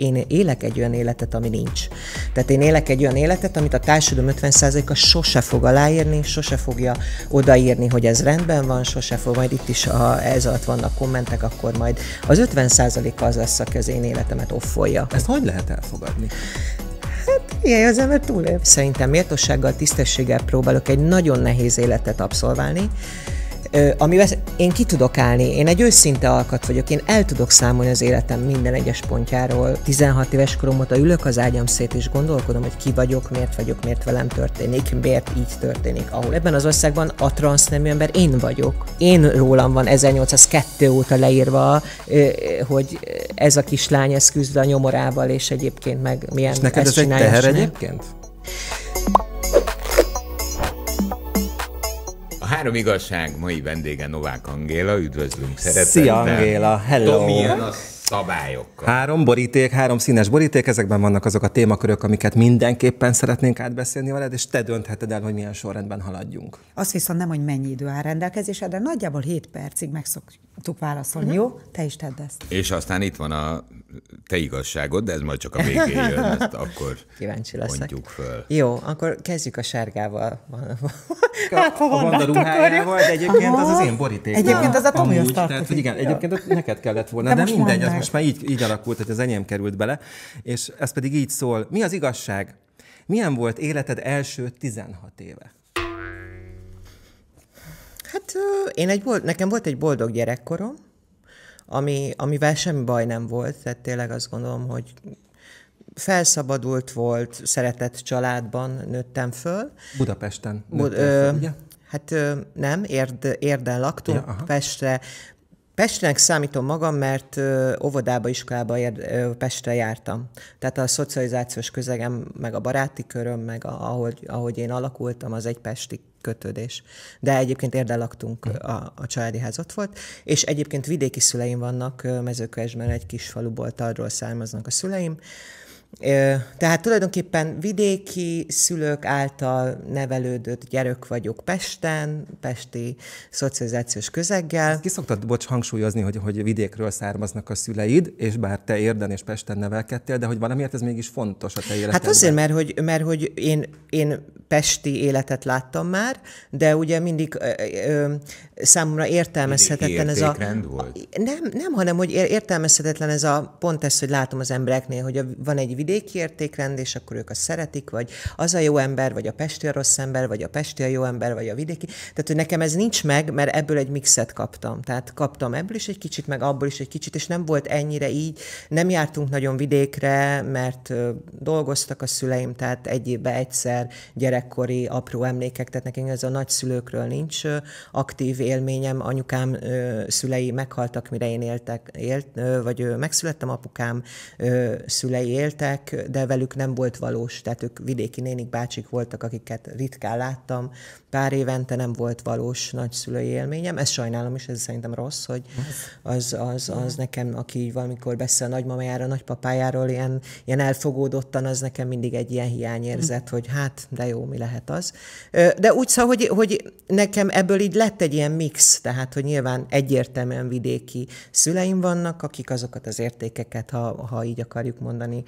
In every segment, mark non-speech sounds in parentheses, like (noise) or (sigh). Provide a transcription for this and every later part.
hogy én élek egy olyan életet, ami nincs. Tehát én élek egy olyan életet, amit a társadalom 50%-a sose fog aláírni, sose fogja odaírni, hogy ez rendben van, sose fog, majd itt is, ha ez alatt vannak kommentek, akkor majd az 50%-a az lesz, aki az én életemet offolja. Ezt hogy lehet elfogadni? Hát ilyen az ember túlél. Szerintem méltósággal, tisztességgel próbálok egy nagyon nehéz életet abszolválni, amivel én ki tudok állni. Én egy őszinte alkat vagyok, én el tudok számolni az életem minden egyes pontjáról. 16 éves korom óta ülök az ágyam szét, és gondolkodom, hogy ki vagyok, miért vagyok, miért velem történik, miért így történik, ahol. Ebben az országban a transznemű ember én vagyok. Én rólam van 1802 óta leírva, hogy ez a kislány, ez küzd a nyomorával, és egyébként meg milyen és neked ez egy teher egyébként? A három igazság mai vendége Novák Angéla, üdvözlünk szeretettel. Szia Angéla, hello! Tom, milyen a szabályokkal? Három boríték, három színes boríték, ezekben vannak azok a témakörök, amiket mindenképpen szeretnénk átbeszélni veled, és te döntheted el, hogy milyen sorrendben haladjunk. Azt viszont nem, hogy mennyi idő áll rendelkezésre, de nagyjából 7 percig meg szoktuk válaszolni, uh-huh. jó? Te is tedd ezt. És aztán itt van a te igazságod, de ez majd csak a végén jön, ezt akkor Kíváncsi leszek. mondjuk föl. Jó, akkor kezdjük a sárgával. (laughs) Hát, ha a Vanda ruhájával, de egyébként Aha. az az én borítékom. Egyébként az a Tomi Amúgy, tehát, hogy igen, egyébként neked kellett volna, de, de most mindegy, az most már így, így alakult, hogy az enyém került bele, és ez pedig így szól. Mi az igazság? Milyen volt életed első 16 éve? Hát én egy, nekem volt egy boldog gyerekkorom, ami, amivel semmi baj nem volt, tehát tényleg azt gondolom, hogy felszabadult volt, szeretett családban nőttem föl. Budapesten Bud- föl, ugye? Hát nem, érd, érden laktunk, ja, Pestre. Pestnek számítom magam, mert óvodába, iskolába ér, Pestre jártam. Tehát a szocializációs közegem, meg a baráti köröm, meg a, ahogy, ahogy én alakultam, az egy pesti kötődés. De egyébként érdelaktunk, a, a családi ház ott volt, és egyébként vidéki szüleim vannak, mezőkövesben egy kis faluból, arról származnak a szüleim, tehát tulajdonképpen vidéki szülők által nevelődött gyerek vagyok Pesten, pesti szocializációs közeggel. Ezt ki szoktad, bocs, hangsúlyozni, hogy, hogy vidékről származnak a szüleid, és bár te érden és Pesten nevelkedtél, de hogy valamiért ez mégis fontos a te életedben. Hát azért, mert hogy, mert hogy én, én pesti életet láttam már, de ugye mindig ö, ö, számomra értelmezhetetlen ez a... Volt? Nem, nem, hanem hogy értelmezhetetlen ez a pont ez, hogy látom az embereknél, hogy van egy vidéki értékrend, és akkor ők azt szeretik, vagy az a jó ember, vagy a pesti a rossz ember, vagy a pesti a jó ember, vagy a vidéki. Tehát, hogy nekem ez nincs meg, mert ebből egy mixet kaptam. Tehát kaptam ebből is egy kicsit, meg abból is egy kicsit, és nem volt ennyire így. Nem jártunk nagyon vidékre, mert dolgoztak a szüleim, tehát egy évben egyszer gyerekkori apró emlékek, tehát nekünk ez a nagyszülőkről nincs aktív élményem, anyukám ö, szülei meghaltak, mire én éltek, élt, ö, vagy ö, megszülettem, apukám ö, szülei éltek, de velük nem volt valós, tehát ők vidéki nénik, bácsik voltak, akiket ritkán láttam, pár évente nem volt valós nagyszülői élményem, ezt sajnálom is, ez szerintem rossz, hogy az, az, az nekem, aki valamikor beszél a nagymamájára, nagypapájáról, ilyen, ilyen elfogódottan, az nekem mindig egy ilyen hiányérzet, hogy hát, de jó, mi lehet az. De úgy szó, szóval, hogy, hogy nekem ebből így lett egy ilyen mix, tehát hogy nyilván egyértelműen vidéki szüleim vannak, akik azokat az értékeket, ha, ha így akarjuk mondani,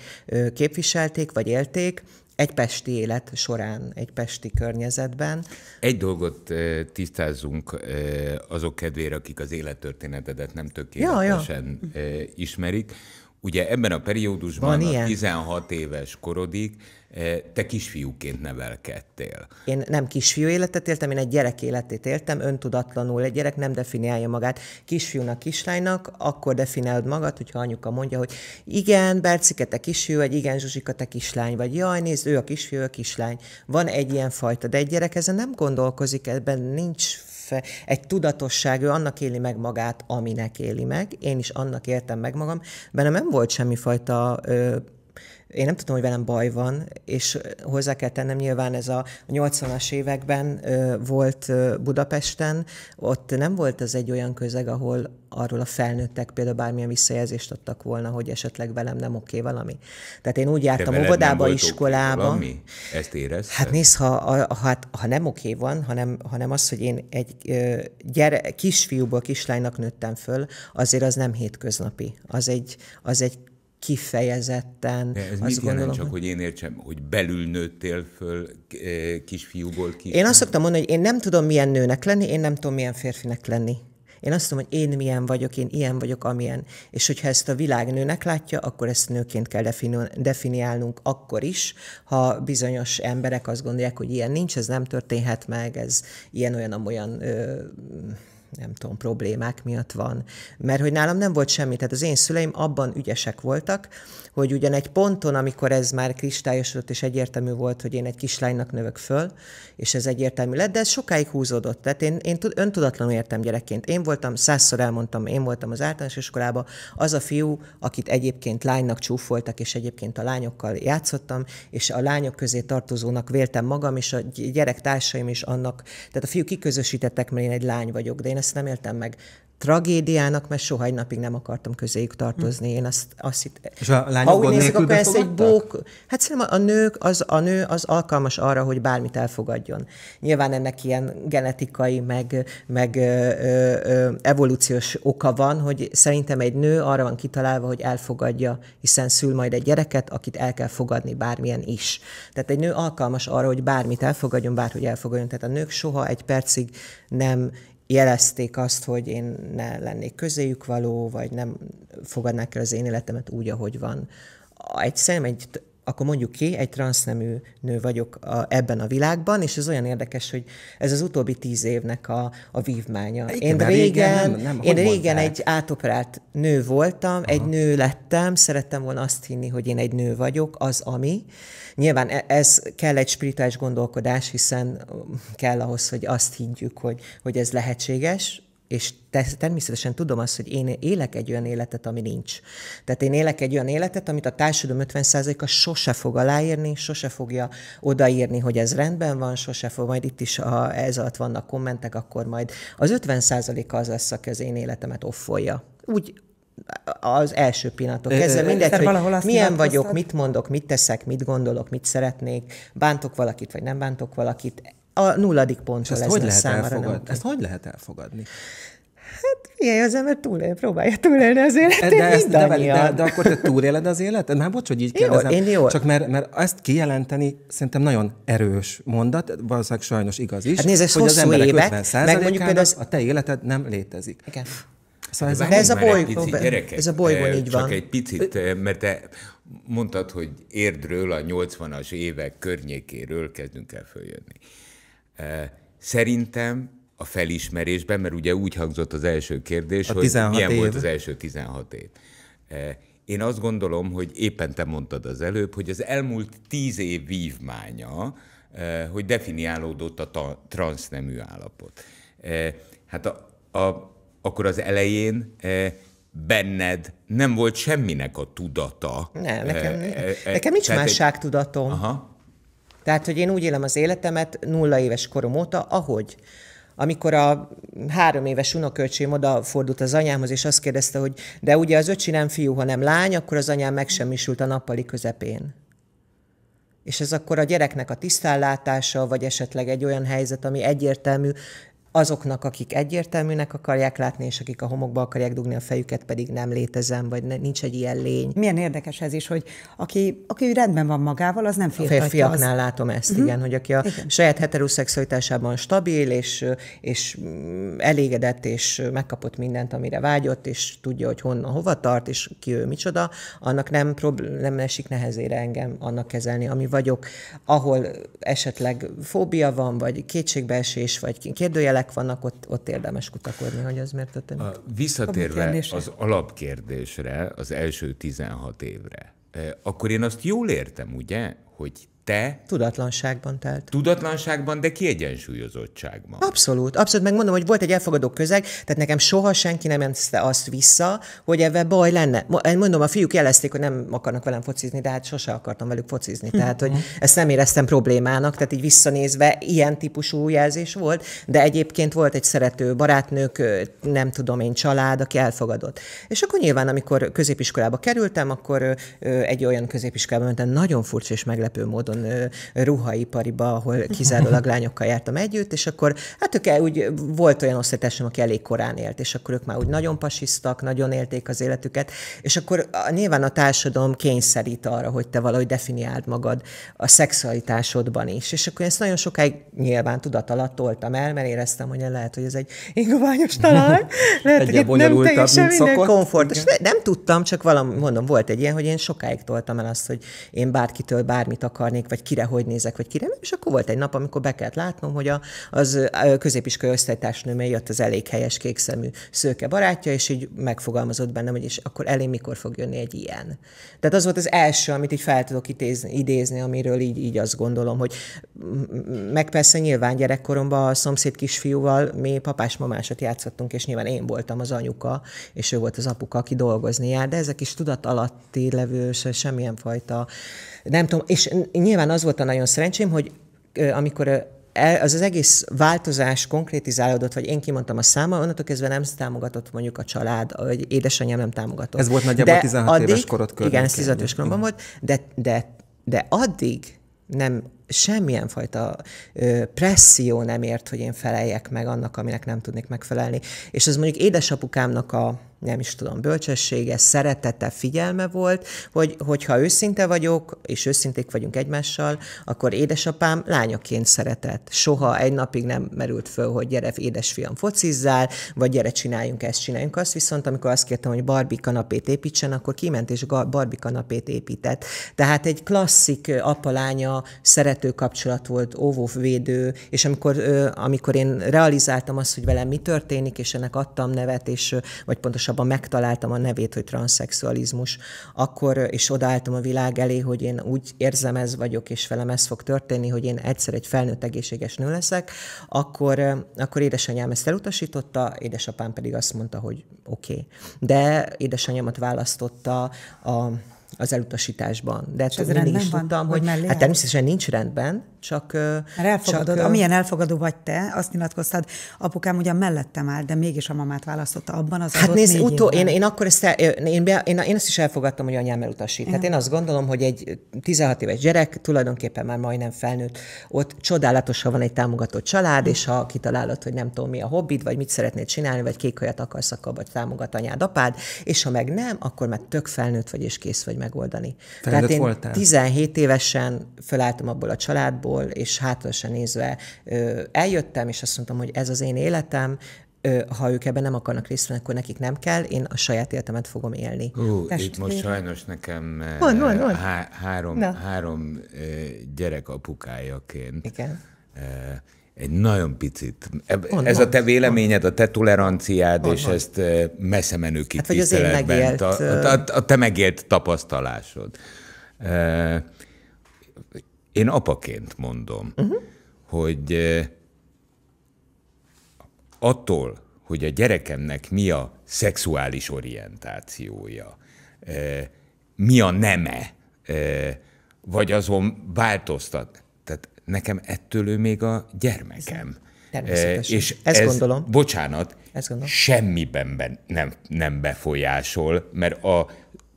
képviselték vagy élték, egy pesti élet során, egy pesti környezetben. Egy dolgot tisztázzunk azok kedvére, akik az élettörténetedet nem tökéletesen ja, ja. ismerik. Ugye ebben a periódusban Van a ilyen? 16 éves korodik. Eh, te kisfiúként nevelkedtél. Én nem kisfiú életet éltem, én egy gyerek életét éltem, öntudatlanul. Egy gyerek nem definiálja magát kisfiúnak, kislánynak, akkor definiálod magad, hogyha anyuka mondja, hogy igen, Bercike, te kisfiú, vagy igen, Zsuzsika, te kislány, vagy jaj, nézd, ő a kisfiú, a kislány. Van egy ilyen fajta, de egy gyerek ezen nem gondolkozik, ebben nincs egy tudatosság, ő annak éli meg magát, aminek éli meg. Én is annak éltem meg magam. benne nem volt semmi fajta ö, én nem tudom, hogy velem baj van, és hozzá kell tennem, nyilván ez a 80-as években volt Budapesten, ott nem volt ez egy olyan közeg, ahol arról a felnőttek például bármilyen visszajelzést adtak volna, hogy esetleg velem nem oké okay, valami. Tehát én úgy jártam óvodába, iskolába. Okay, valami? Ezt érezted? Hát nézd, ha, ha, hát, ha nem oké okay van, hanem, hanem az, hogy én egy gyere, kisfiúból kislánynak nőttem föl, azért az nem hétköznapi. Az egy, az egy kifejezetten. De ez azt mit gondolom, jelent, csak hogy én értsem, hogy belül nőttél föl eh, kisfiúból kis. Én azt szoktam mondani, hogy én nem tudom milyen nőnek lenni, én nem tudom milyen férfinek lenni. Én azt tudom, hogy én milyen vagyok, én ilyen vagyok, amilyen. És hogyha ezt a világ nőnek látja, akkor ezt nőként kell definiálnunk akkor is, ha bizonyos emberek azt gondolják, hogy ilyen nincs, ez nem történhet meg, ez ilyen-olyan-amolyan nem tudom, problémák miatt van. Mert hogy nálam nem volt semmi, tehát az én szüleim abban ügyesek voltak, hogy ugyan egy ponton, amikor ez már kristályosodott és egyértelmű volt, hogy én egy kislánynak növök föl, és ez egyértelmű lett, de ez sokáig húzódott. Tehát én, én öntudatlanul értem gyerekként. Én voltam, százszor elmondtam, én voltam az általános iskolában, az a fiú, akit egyébként lánynak csúfoltak, és egyébként a lányokkal játszottam, és a lányok közé tartozónak véltem magam, és a gyerek társaim is annak, tehát a fiú kiközösítettek, mert én egy lány vagyok, de én ezt nem éltem meg tragédiának, mert soha egy napig nem akartam közéjük tartozni. Én azt, azt hit... És a lányok ha úgy nézik, akkor ez egy bók... Hát szerintem a, nők, az, a nő az alkalmas arra, hogy bármit elfogadjon. Nyilván ennek ilyen genetikai, meg, meg ö, ö, evolúciós oka van, hogy szerintem egy nő arra van kitalálva, hogy elfogadja, hiszen szül majd egy gyereket, akit el kell fogadni bármilyen is. Tehát egy nő alkalmas arra, hogy bármit elfogadjon, bárhogy elfogadjon. Tehát a nők soha egy percig nem jelezték azt, hogy én ne lennék közéjük való, vagy nem fogadnák el az én életemet úgy, ahogy van. Egy szem egy akkor mondjuk ki, egy transznemű nő vagyok a, ebben a világban, és ez olyan érdekes, hogy ez az utóbbi tíz évnek a, a vívmánya. Igen, én régen, nem, nem, én régen egy átoperált nő voltam, Aha. egy nő lettem, szerettem volna azt hinni, hogy én egy nő vagyok, az ami. Nyilván e- ez kell egy spirituális gondolkodás, hiszen kell ahhoz, hogy azt higgyük, hogy, hogy ez lehetséges, és természetesen tudom azt, hogy én élek egy olyan életet, ami nincs. Tehát én élek egy olyan életet, amit a társadalom 50%-a sose fog aláírni, sose fogja odaírni, hogy ez rendben van, sose fog, majd itt is, ha ez alatt vannak kommentek, akkor majd az 50%-a az lesz, aki az én életemet offolja. Úgy, az első pillanatok. Ezzel mindegy, hogy milyen vagyok, mit mondok, mit teszek, mit gondolok, mit szeretnék, bántok valakit, vagy nem bántok valakit, a nulladik pontra lesz hogy lehet számára. Elfogadni? Ezt hogy lehet elfogadni? Hát figyelj, az ember túlél, próbálja túlélni az életet. de, ezt, de, de, de, akkor te túléled az életet? Már bocs, hogy így kérdezem. Jó, én jó. Csak mert, mert ezt kijelenteni szerintem nagyon erős mondat, valószínűleg sajnos igaz is, hát nézd, ez hogy az emberek éve, 50 meg mondjuk például az... a te életed nem létezik. Igen. Szóval ez, ez, a bolygó, gyerekek, ez a bolygón így van. Csak egy picit, mert te mondtad, hogy érdről a 80-as évek környékéről kezdünk el följönni. Szerintem a felismerésben, mert ugye úgy hangzott az első kérdés, a hogy milyen év. volt az első 16 év. Én azt gondolom, hogy éppen te mondtad az előbb, hogy az elmúlt tíz év vívmánya, hogy definiálódott a transznemű állapot. Hát a, a, akkor az elején benned nem volt semminek a tudata. Ne, nekem, e, e, nekem nincs tehát másság tudatom. Aha, tehát, hogy én úgy élem az életemet nulla éves korom óta, ahogy amikor a három éves unoköcsém odafordult az anyámhoz, és azt kérdezte, hogy de ugye az öcsi nem fiú, hanem lány, akkor az anyám megsemmisült a nappali közepén. És ez akkor a gyereknek a tisztánlátása, vagy esetleg egy olyan helyzet, ami egyértelmű, azoknak, akik egyértelműnek akarják látni, és akik a homokba akarják dugni a fejüket, pedig nem létezem, vagy ne, nincs egy ilyen lény. Milyen érdekes ez is, hogy aki, aki rendben van magával, az nem félhető. A férfiaknál az... látom ezt, mm-hmm. igen, hogy aki a igen. saját heteroszexualitásában stabil, és, és mm, elégedett, és megkapott mindent, amire vágyott, és tudja, hogy honnan, hova tart, és ki ő micsoda, annak nem, probl- nem esik nehezére engem annak kezelni, ami vagyok, ahol esetleg fóbia van, vagy kétségbeesés, vagy kérdőjel jelek vannak, ott, ott érdemes kutakodni, hogy ez miért történik. A, visszatérve az alapkérdésre, az első 16 évre, e, akkor én azt jól értem, ugye, hogy te? Tudatlanságban telt. Tudatlanságban, de kiegyensúlyozottságban. Abszolút, abszolút. Megmondom, hogy volt egy elfogadó közeg, tehát nekem soha senki nem jelentette azt vissza, hogy ebben baj lenne. Eh, mondom, a fiúk jelezték, hogy nem akarnak velem focizni, de hát sose akartam velük focizni. Mhm. Tehát, hogy ezt nem éreztem problémának, tehát így visszanézve ilyen típusú jelzés volt, de egyébként volt egy szerető barátnők, nem tudom én, család, aki elfogadott. És akkor nyilván, amikor középiskolába kerültem, akkor egy olyan középiskolába mentem, nagyon furcsa és meglepő módon olyan ruhaipariba, ahol mhm. kizárólag lányokkal jártam együtt, és akkor hát ők el, úgy volt olyan osztálytársam, aki elég korán élt, és akkor ők már úgy nagyon pasisztak, nagyon élték az életüket, és akkor nyilván a társadalom kényszerít arra, hogy te valahogy definiáld magad a szexualitásodban is. És akkor ezt nagyon sokáig nyilván tudat alatt toltam el, mert éreztem, hogy lehet, hogy ez egy ingoványos talán, (laughs) lehet, hogy nem teljesen minden komfortos. Ne, nem tudtam, csak valami, mondom, volt egy ilyen, hogy én sokáig toltam el azt, hogy én bárkitől bármit akarnék, nézek, vagy kire hogy nézek, vagy kire nem. És akkor volt egy nap, amikor be kellett látnom, hogy a, az középiskolai osztálytársnőme jött az elég helyes kékszemű szőke barátja, és így megfogalmazott bennem, hogy és akkor elé mikor fog jönni egy ilyen. Tehát az volt az első, amit így fel tudok idézni, idézni amiről így, így azt gondolom, hogy meg persze nyilván gyerekkoromban a szomszéd kisfiúval mi papás mamásat játszottunk, és nyilván én voltam az anyuka, és ő volt az apuka, aki dolgozni jár, de ezek is tudat alatti levő, semmilyen fajta nem tudom, és nyilván az volt a nagyon szerencsém, hogy amikor az az egész változás konkrétizálódott, vagy én kimondtam a száma, onnantól kezdve nem támogatott mondjuk a család, vagy édesanyám nem támogatott. Ez volt nagyjából de 16 addig, éves korod körül. Igen, 16 éves koromban mhm. volt, de, de, de addig nem semmilyen fajta ö, presszió nem ért, hogy én feleljek meg annak, aminek nem tudnék megfelelni. És az mondjuk édesapukámnak a nem is tudom, bölcsessége, szeretete, figyelme volt, hogy hogyha őszinte vagyok, és őszinték vagyunk egymással, akkor édesapám lányaként szeretett. Soha egy napig nem merült föl, hogy gyere, édesfiam, focizzál, vagy gyere, csináljunk ezt, csináljunk azt. Viszont amikor azt kértem, hogy Barbie kanapét építsen, akkor kiment és Barbie kanapét épített. Tehát egy klasszik apalánya szerető kapcsolat volt, óvóvédő, és amikor, amikor én realizáltam azt, hogy velem mi történik, és ennek adtam nevet, és vagy pontosan gyorsabban megtaláltam a nevét, hogy transzexualizmus, akkor és odaálltam a világ elé, hogy én úgy érzem ez vagyok, és velem ez fog történni, hogy én egyszer egy felnőtt egészséges nő leszek, akkor, akkor édesanyám ezt elutasította, édesapám pedig azt mondta, hogy oké. Okay. De édesanyámat választotta a az elutasításban. De hát ez rendben is van, tudtam, hogy, hogy hát természetesen nincs rendben, csak... Mert elfogadod, csak, amilyen elfogadó vagy te, azt nyilatkoztad, apukám ugyan mellettem áll, de mégis a mamát választotta abban az Hát nézd, utó, én, én akkor ezt, én, be, én, én, azt is elfogadtam, hogy anyám elutasít. Igen. Tehát én azt gondolom, hogy egy 16 éves gyerek tulajdonképpen már majdnem felnőtt, ott csodálatos, ha van egy támogató család, hm. és ha kitalálod, hogy nem tudom mi a hobbid, vagy mit szeretnéd csinálni, vagy kék akarsz, akkor vagy támogat anyád, apád, és ha meg nem, akkor már tök felnőtt vagy, és kész vagy meg megoldani. Tehát én voltál. 17 évesen fölálltam abból a családból, és hátra se nézve eljöttem, és azt mondtam, hogy ez az én életem, ha ők ebben nem akarnak részt venni, akkor nekik nem kell, én a saját életemet fogom élni. Hú, Test, itt most én... sajnos nekem mond, mond, mond. Há- három, három gyerek apukájaként Igen. Egy nagyon picit. On, ez a te véleményed, a te toleranciád, on, és ezt eh, messze menő Hát, az megélt... Eh, a, a, a te megélt tapasztalásod. Eh, én apaként mondom, uh-huh. hogy attól, hogy a gyerekemnek mi a szexuális orientációja, mi a neme, vagy azon változtat nekem ettől ő még a gyermekem. Természetesen. Eh, és ezt ez, gondolom. Bocsánat, ezt gondolom. semmiben nem, nem befolyásol, mert a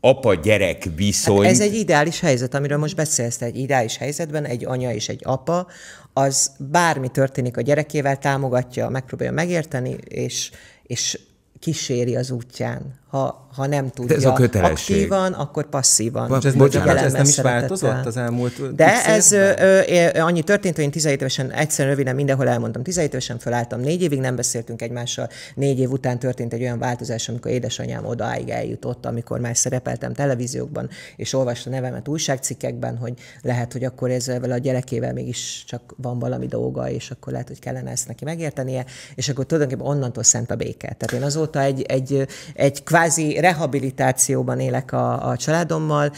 apa gyerek viszony. Hát ez egy ideális helyzet, amiről most beszélsz. Egy ideális helyzetben egy anya és egy apa, az bármi történik a gyerekével, támogatja, megpróbálja megérteni, és, és kíséri az útján ha, ha nem tudja. De ez a kötelesség. Aktívan, akkor passzívan. Ba, ez, bocsánat, ez nem is változott az elmúlt De ez ö, ö, annyi történt, hogy én 17 évesen egyszerűen röviden mindenhol elmondtam. 17 évesen fölálltam négy évig, nem beszéltünk egymással. Négy év után történt egy olyan változás, amikor édesanyám odaáig eljutott, amikor már szerepeltem televíziókban, és olvasta nevemet újságcikkekben, hogy lehet, hogy akkor ezzel a gyerekével mégis csak van valami dolga, és akkor lehet, hogy kellene ezt neki megértenie, és akkor tulajdonképpen onnantól szent a béke. Tehát én azóta egy, egy, egy, egy kvázi rehabilitációban élek a, a családommal,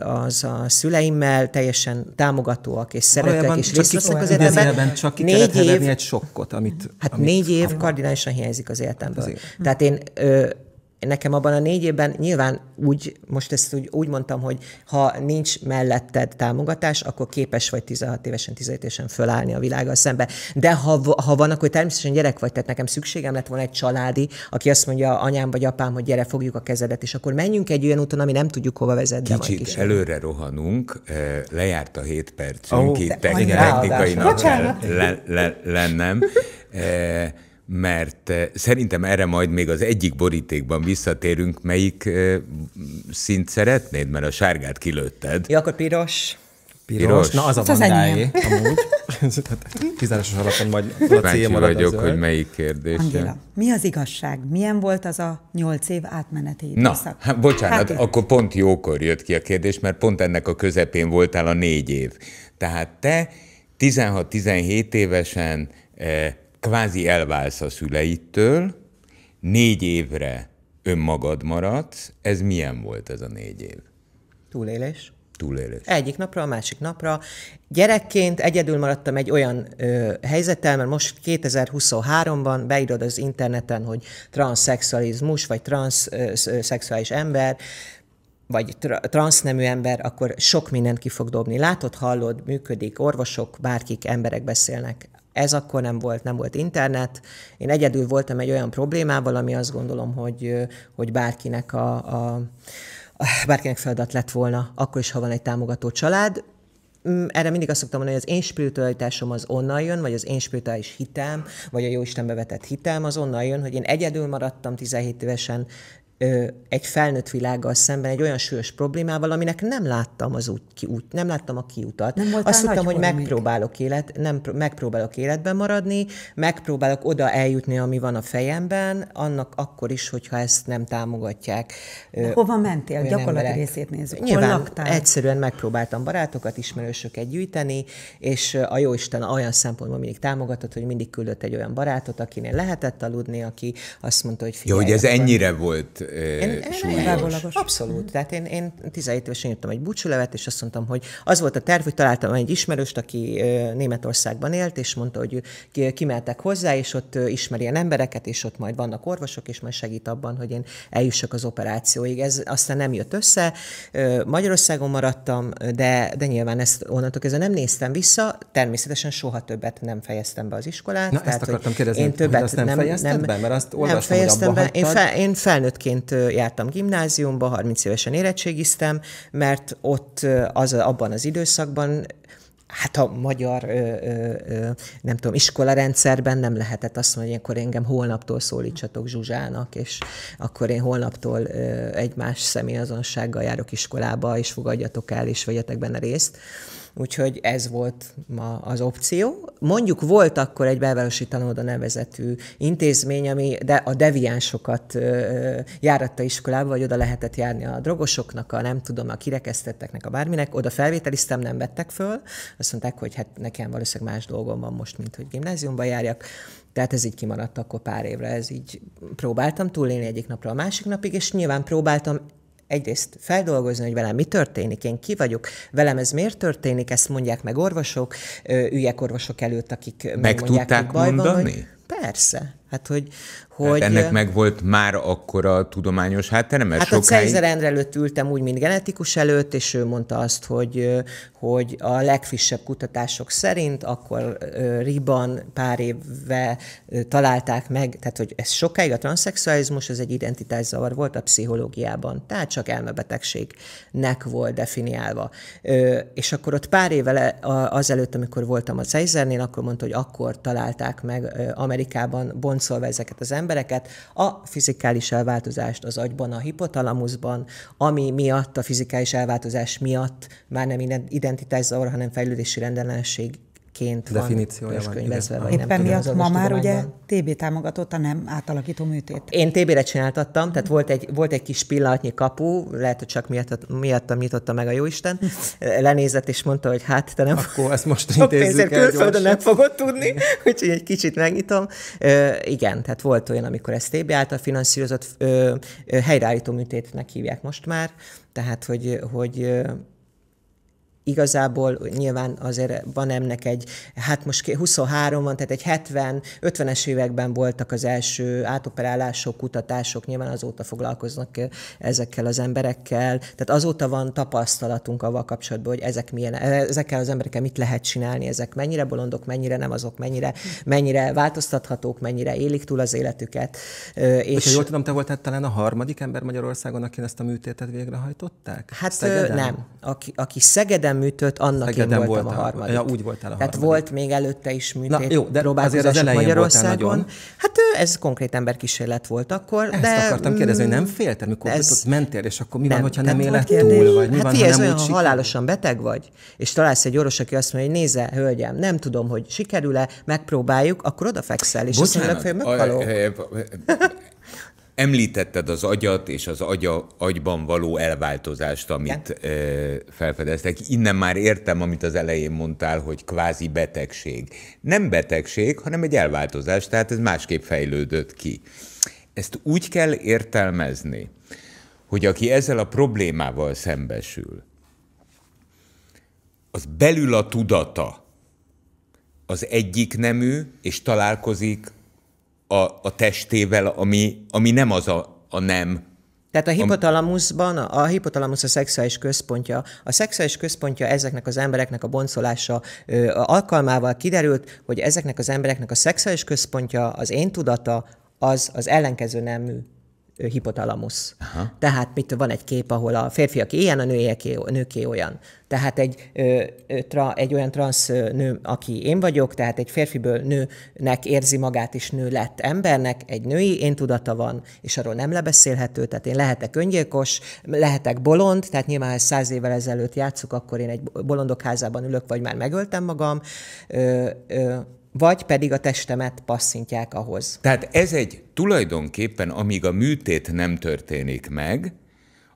az a szüleimmel, teljesen támogatóak és szeretek, és részt veszek az életemben. Csak ki négy év, egy sokkot, amit... Hát amit, négy év kardinálisan hiányzik az életemből. azért. Tehát én ö, nekem abban a négy évben nyilván úgy, most ezt úgy, úgy mondtam, hogy ha nincs melletted támogatás, akkor képes vagy 16 évesen, 17 évesen fölállni a világgal szembe. De ha, ha van, akkor természetesen gyerek vagy, tehát nekem szükségem lett volna egy családi, aki azt mondja anyám vagy apám, hogy gyere, fogjuk a kezedet, és akkor menjünk egy olyan úton, ami nem tudjuk hova vezet. Kicsit de előre rohanunk, eh, lejárt a 7 percünk, oh, itt technikainak lennem. Eh, mert eh, szerintem erre majd még az egyik borítékban visszatérünk, melyik eh, szint szeretnéd, mert a sárgát kilőtted. Ja, akkor piros. Piros. piros. Na, az a vandái, hát amúgy. (laughs) Tizenes alapon majd a cél marad vagyok, az hogy melyik kérdés. Angela, mi az igazság? Milyen volt az a nyolc év átmeneti időszak? Na, hát, bocsánat, hát, akkor pont jókor jött ki a kérdés, mert pont ennek a közepén voltál a négy év. Tehát te 16-17 évesen eh, kvázi elválsz a szüleittől, négy évre önmagad maradsz. Ez milyen volt ez a négy év? Túlélés. Túlélés. Egyik napra, a másik napra. Gyerekként egyedül maradtam egy olyan ö, helyzettel, mert most 2023-ban beírod az interneten, hogy transzszexualizmus, vagy transzszexuális ember, vagy tra- transznemű ember, akkor sok mindent ki fog dobni. Látod, hallod, működik, orvosok, bárkik, emberek beszélnek ez akkor nem volt, nem volt internet. Én egyedül voltam egy olyan problémával, ami azt gondolom, hogy, hogy bárkinek a, a bárkinek feladat lett volna, akkor is, ha van egy támogató család mm, erre mindig azt szoktam mondani, hogy az én spiritualitásom az onnan jön, vagy az én spirituális hitem, vagy a Jóistenbe vetett hitem az onnan jön, hogy én egyedül maradtam 17 évesen egy felnőtt világgal szemben egy olyan súlyos problémával, aminek nem láttam az út, kiút, nem láttam a kiutat. Nem Azt tudtam, hogy megpróbálok, élet, nem, megpróbálok életben maradni, megpróbálok oda eljutni, ami van a fejemben, annak akkor is, hogyha ezt nem támogatják. De hova mentél? Gyakorlati részét nézzük. Nyilván Hol laktál? egyszerűen megpróbáltam barátokat, ismerősöket gyűjteni, és a Jóisten olyan szempontból mindig támogatott, hogy mindig küldött egy olyan barátot, akinél lehetett aludni, aki azt mondta, hogy figyelj. Jó, hogy ez ennyire volt én, súlyos. Abszolút. Mm. Tehát én, én 17 évesen írtam egy búcsúlevet, és azt mondtam, hogy az volt a terv, hogy találtam egy ismerőst, aki Németországban élt, és mondta, hogy kimeltek hozzá, és ott ismer ilyen embereket, és ott majd vannak orvosok, és majd segít abban, hogy én eljussak az operációig. Ez aztán nem jött össze. Magyarországon maradtam, de, de nyilván ezt onnantól kezdve nem néztem vissza. Természetesen soha többet nem fejeztem be az iskolát. Na, tehát, ezt akartam kérdezni, én többet nem, nem fejeztem nem, be, mert azt olvastam, nem fejeztem hogy abba be. Én, fe, én felnőttként egyébként jártam gimnáziumba, 30 évesen érettségiztem, mert ott az, abban az időszakban hát a magyar, ö, ö, ö, nem tudom, iskolarendszerben nem lehetett azt mondani, hogy akkor engem holnaptól szólítsatok Zsuzsának, és akkor én holnaptól ö, egy más személyazonsággal járok iskolába, és fogadjatok el, és vegyetek benne részt. Ö, úgyhogy ez volt ma az opció. Mondjuk volt akkor egy belvárosi tanóda nevezetű intézmény, ami de a deviánsokat járatta iskolába, vagy oda lehetett járni a drogosoknak, a nem tudom, a kirekesztetteknek, a bárminek. Oda felvételiztem, nem vettek föl. Azt mondták, hogy hát nekem valószínűleg más dolgom van most, mint hogy gimnáziumba járjak. Tehát ez így kimaradt akkor pár évre, ez így próbáltam túlélni egyik napra a másik napig, és nyilván próbáltam egyrészt feldolgozni, hogy velem mi történik, én ki vagyok, velem ez miért történik, ezt mondják meg orvosok, üljek orvosok előtt, akik meg tudták bajban, mondani? Hogy Persze. Hát, hogy, hogy... Hát ennek meg volt már akkor a tudományos háttere, mert hát sokáig... Hát a Endre előtt ültem úgy, mint genetikus előtt, és ő mondta azt, hogy, hogy a legfrissebb kutatások szerint akkor Riban pár évve találták meg, tehát hogy ez sokáig a transzexualizmus, ez egy identitászavar volt a pszichológiában, tehát csak elmebetegségnek volt definiálva. És akkor ott pár évvel e, azelőtt, amikor voltam a Cejzernél, akkor mondta, hogy akkor találták meg Amerikában Bon boncolva ezeket az embereket, a fizikális elváltozást az agyban, a hipotalamusban ami miatt, a fizikális elváltozás miatt már nem zavar, hanem fejlődési rendellenesség ként definíciója van könyvezve. Vagy Éppen miatt ma már ugye TB támogatott a nem átalakító műtét. Én TB-re csináltattam, tehát volt egy, volt egy kis pillanatnyi kapu, lehet, hogy csak miatt, miattam nyitotta meg a jóisten, (laughs) lenézett és mondta, hogy hát te nem... Akkor ezt most intézzük el külföldön nem fogod tudni, (laughs) úgyhogy egy kicsit megnyitom. Ö, igen, tehát volt olyan, amikor ezt TB által finanszírozott ö, ö, helyreállító műtétnek hívják most már, tehát hogy, hogy igazából nyilván azért van ennek egy, hát most 23 van, tehát egy 70, 50-es években voltak az első átoperálások, kutatások, nyilván azóta foglalkoznak ezekkel az emberekkel, tehát azóta van tapasztalatunk avval kapcsolatban, hogy ezek milyen, e, ezekkel az emberekkel mit lehet csinálni, ezek mennyire bolondok, mennyire nem azok, mennyire, mennyire változtathatók, mennyire élik túl az életüket. És... Ha jól tudom, te voltál talán a harmadik ember Magyarországon, akin ezt a műtétet végrehajtották? Hát Szegeden? nem. Aki, aki Szegeden műtött, annak Szegeden én voltam voltál, a harmadik. Ja, úgy voltál a Tehát harmadik. volt még előtte is műtét, Na, jó, de azért az elején Magyarországon. Hát ez konkrét emberkísérlet volt akkor. Ezt de, akartam kérdezni, hogy nem mm, félt, mikor ez... ott mentél, és akkor mi nem, van, hogyha nem élet túl, vagy mi hát van, ha nem olyan, halálosan beteg vagy, és találsz egy orvos, aki azt mondja, hogy nézze, hölgyem, nem tudom, hogy sikerül-e, megpróbáljuk, akkor odafekszel, és azt mondja, hogy Említetted az agyat és az agya, agyban való elváltozást, amit ö, felfedeztek. Innen már értem, amit az elején mondtál, hogy kvázi betegség. Nem betegség, hanem egy elváltozás, tehát ez másképp fejlődött ki. Ezt úgy kell értelmezni, hogy aki ezzel a problémával szembesül, az belül a tudata az egyik nemű, és találkozik a, a testével, ami, ami nem az a, a nem, tehát a hipotalamuszban, a hipotalamusz a szexuális központja. A szexuális központja ezeknek az embereknek a boncolása ö, alkalmával kiderült, hogy ezeknek az embereknek a szexuális központja, az én tudata, az az ellenkező nemű hipotalamus. Aha. Tehát mit van egy kép, ahol a férfiak ilyen, a nőjeké, nőké olyan. Tehát egy, ö, tra, egy olyan transz nő, aki én vagyok, tehát egy férfiből nőnek érzi magát is nő lett embernek, egy női én tudata van, és arról nem lebeszélhető, tehát én lehetek öngyilkos, lehetek bolond, tehát nyilván ha száz évvel ezelőtt játszuk, akkor én egy bolondok házában ülök, vagy már megöltem magam, ö, ö, vagy pedig a testemet passzintják ahhoz. Tehát ez egy tulajdonképpen, amíg a műtét nem történik meg,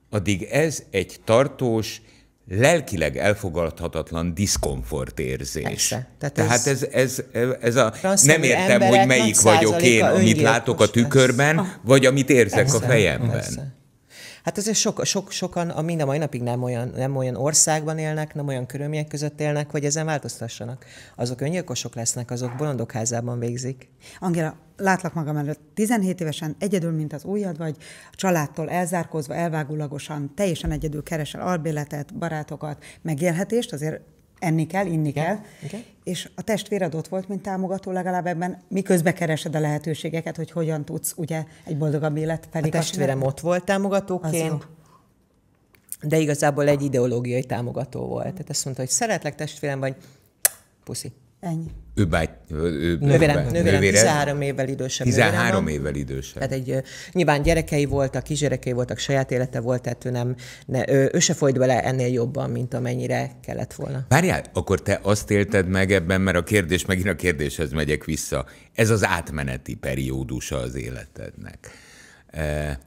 addig ez egy tartós, lelkileg elfogadhatatlan diszkomfort érzés. Tehát, Tehát ez, ez, ez, ez a nem értem, hogy melyik vagyok én, amit látok a tükörben, lesz. Ah. vagy amit érzek persze, a fejemben. Persze. Hát azért sok, sok, sokan, a mind a mai napig nem olyan, nem olyan országban élnek, nem olyan körülmények között élnek, hogy ezen változtassanak. Azok öngyilkosok lesznek, azok bolondokházában végzik. Angela, látlak magam előtt 17 évesen egyedül, mint az újad vagy, a családtól elzárkózva, elvágulagosan, teljesen egyedül keresel albéletet, barátokat, megélhetést, azért enni kell, inni Igen. kell, Igen. és a testvér adott volt, mint támogató legalább ebben, miközben keresed a lehetőségeket, hogy hogyan tudsz ugye egy boldogabb élet felé. A testvérem ott volt támogatóként, de igazából egy ideológiai támogató volt. Tehát azt mondta, hogy szeretlek testvérem, vagy puszi. Ennyi. Ő, báj, ő nővérem, báj, nővérem, nővérem, 13 évvel idősebb. 13 évvel idősebb. Tehát egy, nyilván gyerekei voltak, kisgyerekei voltak, saját élete volt, tehát ő, nem, ne, ő, ő se folyt bele ennél jobban, mint amennyire kellett volna. Várjál, akkor te azt élted meg ebben, mert a kérdés, megint a kérdéshez megyek vissza. Ez az átmeneti periódusa az életednek. E,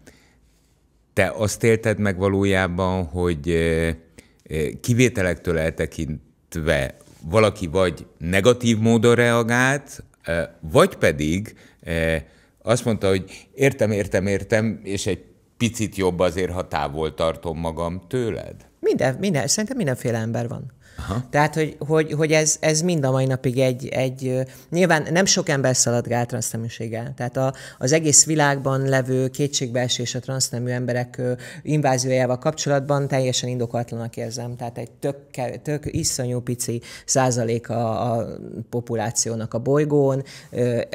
te azt élted meg valójában, hogy e, e, kivételektől eltekintve valaki vagy negatív módon reagált, e, vagy pedig e, azt mondta, hogy értem, értem, értem, és egy picit jobb azért, ha távol tartom magam tőled? Minden, minden, szerintem mindenféle ember van. Aha. Tehát, hogy, hogy, hogy ez, ez mind a mai napig egy, egy... Nyilván nem sok ember szaladgál transzneműséggel. Tehát a, az egész világban levő kétségbeesés a transznemű emberek inváziójával kapcsolatban teljesen indokatlanak érzem. Tehát egy tök, tök iszonyú pici százalék a, a populációnak a bolygón,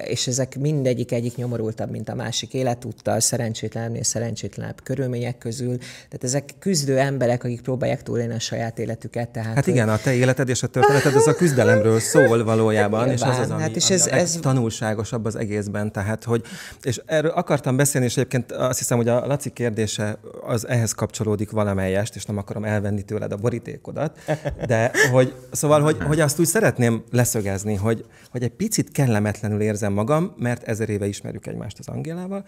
és ezek mindegyik egyik nyomorultabb, mint a másik életúttal, szerencsétlenebbnél szerencsétlenebb körülmények közül. Tehát ezek küzdő emberek, akik próbálják túlélni a saját életüket. Tehát, hát igen, a te életed és a történeted az a küzdelemről szól valójában, Nyilván. és az az, ami, hát és ez, ami ez... tanulságosabb az egészben. Tehát, hogy, és erről akartam beszélni, és egyébként azt hiszem, hogy a Laci kérdése az ehhez kapcsolódik valamelyest, és nem akarom elvenni tőled a borítékodat, de hogy, szóval, hogy, hogy azt úgy szeretném leszögezni, hogy, hogy egy picit kellemetlenül érzem magam, mert ezer éve ismerjük egymást az Angélával,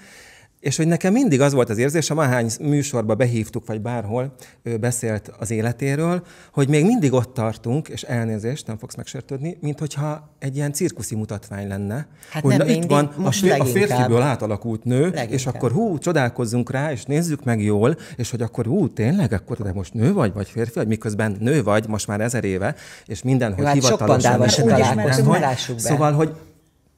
és hogy nekem mindig az volt az érzésem, ahány műsorba behívtuk, vagy bárhol ő beszélt az életéről, hogy még mindig ott tartunk, és elnézést, nem fogsz megsértődni, mint hogyha egy ilyen cirkuszi mutatvány lenne. Hát hogy nem na, itt van a, fér, a férfiből átalakult nő, leginkább. és akkor hú, csodálkozzunk rá, és nézzük meg jól, és hogy akkor hú, tényleg, akkor de most nő vagy, vagy férfi vagy, miközben nő vagy, most már ezer éve, és mindenhol hát hivatalosan. Sok pandával Szóval, hogy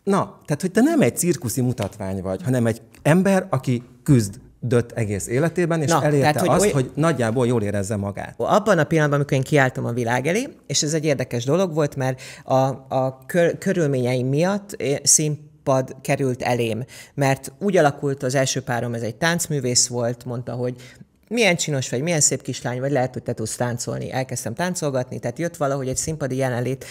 Na, tehát, hogy te nem egy cirkuszi mutatvány vagy, hanem egy ember, aki küzd dött egész életében, és Na, elérte tehát, hogy azt, oly... hogy nagyjából jól érezze magát. Abban a pillanatban, amikor én kiálltam a világ elé, és ez egy érdekes dolog volt, mert a, a kör, körülményeim miatt szín pad került elém, mert úgy alakult az első párom, ez egy táncművész volt, mondta, hogy milyen csinos vagy, milyen szép kislány vagy, lehet, hogy te tudsz táncolni. Elkezdtem táncolgatni, tehát jött valahogy egy színpadi jelenlét,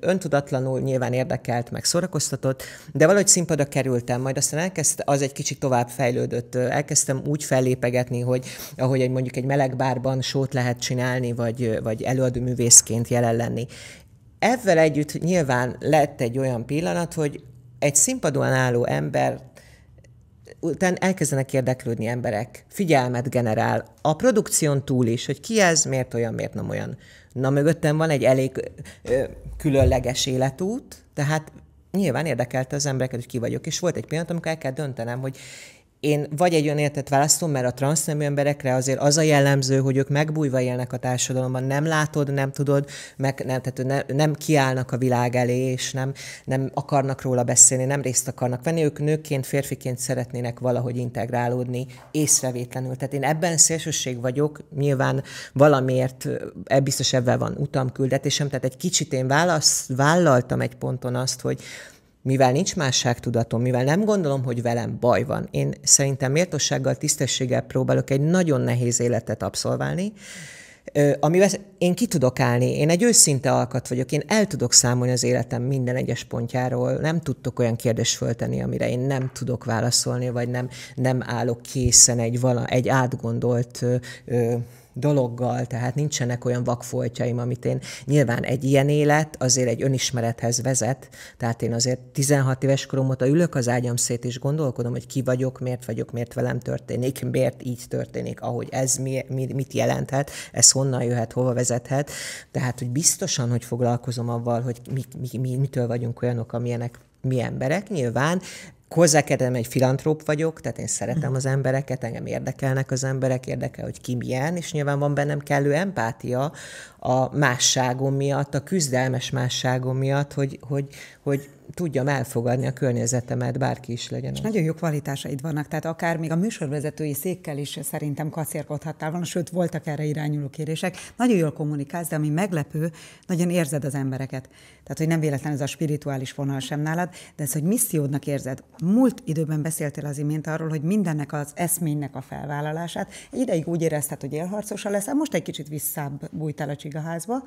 öntudatlanul nyilván érdekelt, meg szórakoztatott, de valahogy színpadra kerültem, majd aztán elkezd, az egy kicsit tovább fejlődött, elkezdtem úgy fellépegetni, hogy ahogy egy mondjuk egy meleg bárban sót lehet csinálni, vagy, vagy előadó művészként jelen lenni. Ezzel együtt nyilván lett egy olyan pillanat, hogy egy színpadon álló ember után elkezdenek érdeklődni emberek, figyelmet generál, a produkción túl is, hogy ki ez, miért olyan, miért nem olyan. Na, mögöttem van egy elég ö, különleges életút, tehát nyilván érdekelte az embereket, hogy ki vagyok, és volt egy pillanat, amikor el kell döntenem, hogy én vagy egy olyan életet választom, mert a transznemű emberekre azért az a jellemző, hogy ők megbújva élnek a társadalomban, nem látod, nem tudod, meg nem, tehát ne, nem kiállnak a világ elé, és nem, nem akarnak róla beszélni, nem részt akarnak venni, ők nőként, férfiként szeretnének valahogy integrálódni észrevétlenül. Tehát én ebben szélsőség vagyok, nyilván valamiért e, biztos ebben van utamküldetésem, tehát egy kicsit én válasz, vállaltam egy ponton azt, hogy mivel nincs másságtudatom, mivel nem gondolom, hogy velem baj van, én szerintem méltósággal, tisztességgel próbálok egy nagyon nehéz életet abszolválni, amivel én ki tudok állni, én egy őszinte alkat vagyok, én el tudok számolni az életem minden egyes pontjáról, nem tudtok olyan kérdést föltenni, amire én nem tudok válaszolni, vagy nem, nem állok készen egy, vala, egy átgondolt ö, ö, dologgal, tehát nincsenek olyan vakfoltjaim, amit én nyilván egy ilyen élet azért egy önismerethez vezet, tehát én azért 16 éves korom óta ülök az ágyam szét, és gondolkodom, hogy ki vagyok, miért vagyok, miért velem történik, miért így történik, ahogy ez mi, mi, mit jelenthet, ez honnan jöhet, hova vezethet. Tehát, hogy biztosan, hogy foglalkozom avval, hogy mi, mi, mi, mitől vagyunk olyanok, amilyenek mi emberek. Nyilván hozzákedem, egy filantróp vagyok, tehát én szeretem mhm. az embereket, engem érdekelnek az emberek, érdekel, hogy ki milyen, és nyilván van bennem kellő empátia a másságom miatt, a küzdelmes másságom miatt, hogy, hogy, hogy tudjam elfogadni a környezetemet, bárki is legyen. És nagyon jó kvalitásaid vannak, tehát akár még a műsorvezetői székkel is szerintem kacérkodhattál volna, sőt, voltak erre irányuló kérések. Nagyon jól kommunikálsz, de ami meglepő, nagyon érzed az embereket. Tehát, hogy nem véletlen ez a spirituális vonal sem nálad, de ez, hogy missziódnak érzed. Múlt időben beszéltél az imént arról, hogy mindennek az eszménynek a felvállalását. ideig úgy érezted, hogy élharcosa leszel, most egy kicsit visszább bújtál a házba,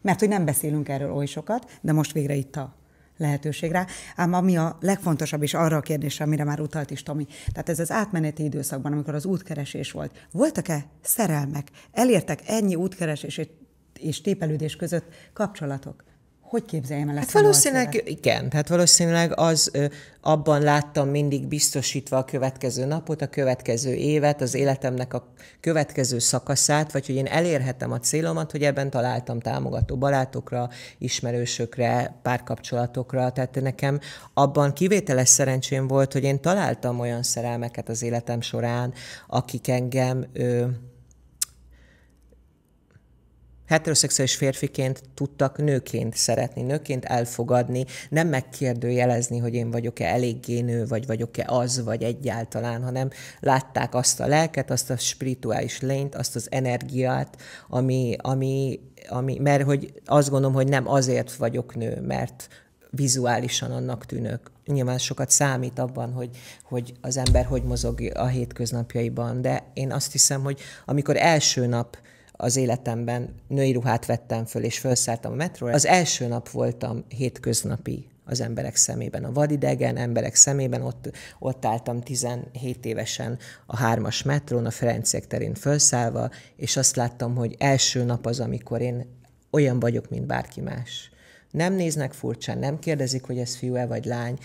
mert hogy nem beszélünk erről oly sokat, de most végre itt a lehetőség rá. Ám ami a legfontosabb, és arra a kérdésre, amire már utalt is Tomi, tehát ez az átmeneti időszakban, amikor az útkeresés volt, voltak-e szerelmek? Elértek ennyi útkeresés és tépelődés között kapcsolatok? Hogy képzeljem el hát ezt hát valószínűleg, a igen, Tehát valószínűleg az abban láttam mindig biztosítva a következő napot, a következő évet, az életemnek a következő szakaszát, vagy hogy én elérhetem a célomat, hogy ebben találtam támogató barátokra, ismerősökre, párkapcsolatokra, tehát nekem abban kivételes szerencsém volt, hogy én találtam olyan szerelmeket az életem során, akik engem... Ö, heteroszexuális férfiként tudtak nőként szeretni, nőként elfogadni, nem megkérdőjelezni, hogy én vagyok-e eléggé nő, vagy vagyok-e az, vagy egyáltalán, hanem látták azt a lelket, azt a spirituális lényt, azt az energiát, ami, ami, ami mert hogy azt gondolom, hogy nem azért vagyok nő, mert vizuálisan annak tűnök. Nyilván sokat számít abban, hogy, hogy az ember hogy mozog a hétköznapjaiban, de én azt hiszem, hogy amikor első nap az életemben női ruhát vettem föl, és felszálltam a metróra. Az első nap voltam hétköznapi az emberek szemében, a vadidegen emberek szemében, ott, ott álltam 17 évesen a hármas metrón, a Ferenciek terén felszállva, és azt láttam, hogy első nap az, amikor én olyan vagyok, mint bárki más. Nem néznek furcsán, nem kérdezik, hogy ez fiú-e vagy lány,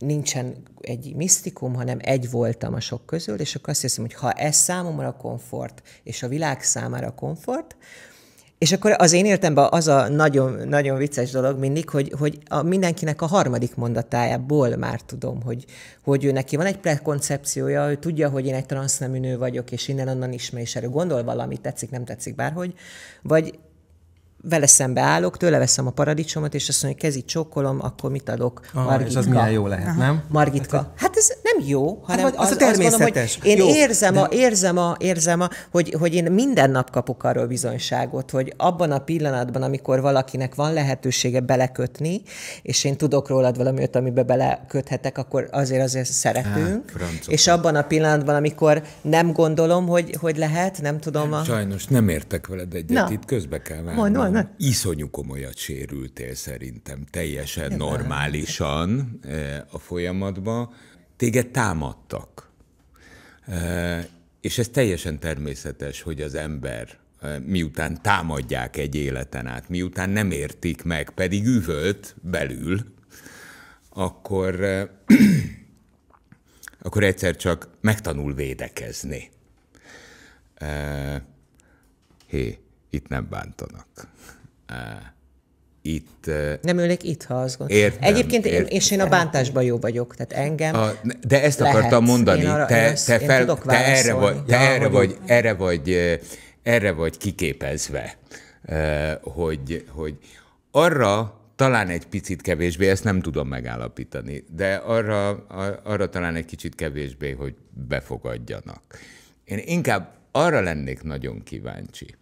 nincsen egy misztikum, hanem egy voltam a sok közül, és akkor azt hiszem, hogy ha ez számomra a komfort, és a világ számára a komfort, és akkor az én értemben az a nagyon, nagyon vicces dolog mindig, hogy, hogy a mindenkinek a harmadik mondatájából már tudom, hogy, hogy ő neki van egy prekoncepciója, ő tudja, hogy én egy transznemű nő vagyok, és innen-onnan ismer, és erről gondol valami, tetszik, nem tetszik, bárhogy, vagy vele szembe állok, tőle veszem a paradicsomot, és azt mondja, hogy kezit csókolom, akkor mit adok? Ah, Margitka. És az milyen jó lehet, Aha. nem? Margitka. Hát ez hát nem jó, hát, hanem hát, az, az, a természetes. Azt mondom, hogy én jó, érzem, de... a, érzem, a, érzem a, hogy, hogy én minden nap kapok arról bizonyságot, hogy abban a pillanatban, amikor valakinek van lehetősége belekötni, és én tudok rólad valami öt, amiben beleköthetek, akkor azért azért szeretünk. Há, és abban a pillanatban, amikor nem gondolom, hogy, hogy lehet, nem tudom. Nem, a... Sajnos nem értek veled egyet, Na. itt közbe kell válnom vannak. Hát iszonyú komolyat sérültél szerintem, teljesen Nem normálisan e, a folyamatban. Téged támadtak. E, és ez teljesen természetes, hogy az ember e, miután támadják egy életen át, miután nem értik meg, pedig üvölt belül, akkor, (clears throat) akkor egyszer csak megtanul védekezni. Hé, itt nem bántanak. Itt... Nem ülnék itt, ha azt gondolom. Értem, Egyébként értem. Én, és én a bántásban jó vagyok, tehát engem a, De ezt lehet. akartam mondani. arra, te, ezt, te, fel, te erre vagy, te ja, erre, vagy, erre, vagy, erre vagy kiképezve, hogy, hogy arra talán egy picit kevésbé, ezt nem tudom megállapítani, de arra, arra talán egy kicsit kevésbé, hogy befogadjanak. Én inkább arra lennék nagyon kíváncsi,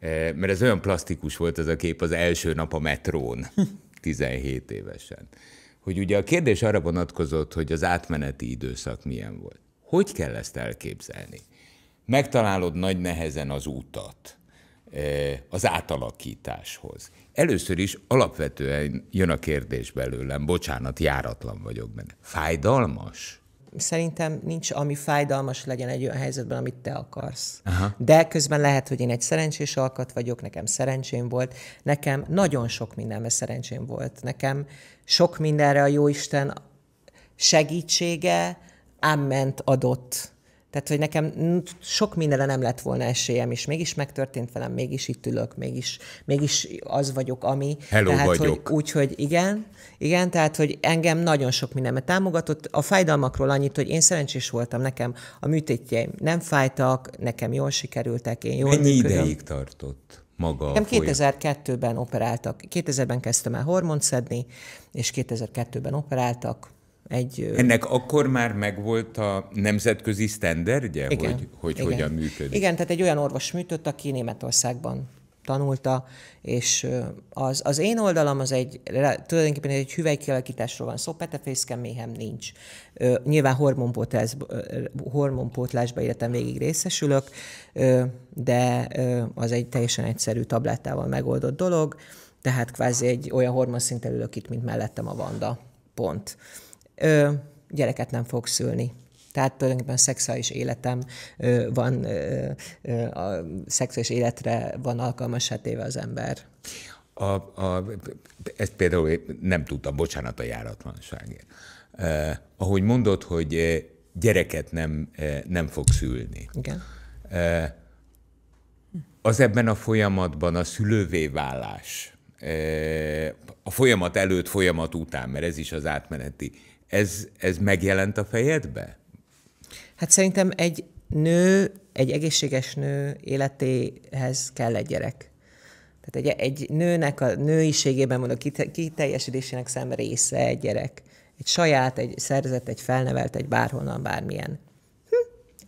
Eh, mert ez olyan plastikus volt ez a kép az első nap a metrón, 17 (laughs) évesen. Hogy ugye a kérdés arra vonatkozott, hogy az átmeneti időszak milyen volt. Hogy kell ezt elképzelni? Megtalálod nagy nehezen az utat eh, az átalakításhoz. Először is alapvetően jön a kérdés belőlem, bocsánat, járatlan vagyok benne. Fájdalmas? szerintem nincs, ami fájdalmas legyen egy olyan helyzetben, amit te akarsz. Aha. De közben lehet, hogy én egy szerencsés alkat vagyok, nekem szerencsém volt, nekem nagyon sok mindenben szerencsém volt. Nekem sok mindenre a Jóisten segítsége ámment adott tehát, hogy nekem sok mindenre nem lett volna esélyem, és mégis megtörtént velem, mégis itt ülök, mégis, mégis az vagyok, ami. Hello tehát, vagyok. Úgyhogy igen, igen, tehát, hogy engem nagyon sok mindenben támogatott. A fájdalmakról annyit, hogy én szerencsés voltam, nekem a műtétjeim nem fájtak, nekem jól sikerültek, én jól Mennyi működöm. ideig tartott? maga Nekem 2002-ben operáltak, 2000-ben kezdtem el hormont szedni, és 2002-ben operáltak, egy... Ennek akkor már megvolt a nemzetközi sztenderdje, igen, hogy, hogy igen. hogyan működik? Igen, tehát egy olyan orvos műtött, aki Németországban tanulta, és az, az én oldalam az egy, tulajdonképpen egy hüvelykialakításról van szó, petefészken méhem nincs. Nyilván hormonpótlásba életem végig részesülök, de az egy teljesen egyszerű tablettával megoldott dolog, tehát kvázi egy olyan hormonszinten ülök itt, mint mellettem a Vanda. Pont ö, gyereket nem fog szülni. Tehát tulajdonképpen szexuális életem ö, van, ö, ö, a szexuális életre van alkalmas hát téve az ember. A, a, ezt például nem tudtam, bocsánat a járatlanságért. Eh, ahogy mondod, hogy gyereket nem, nem fog szülni. Igen. Eh, az ebben a folyamatban a szülővé válás, a folyamat előtt, folyamat után, mert ez is az átmeneti ez, ez megjelent a fejedbe? Hát szerintem egy nő, egy egészséges nő életéhez kell egy gyerek. Tehát egy, egy nőnek a nőiségében mondok, kiteljesedésének szem része egy gyerek. Egy saját, egy szerzett, egy felnevelt, egy bárhonnan, bármilyen. Hm.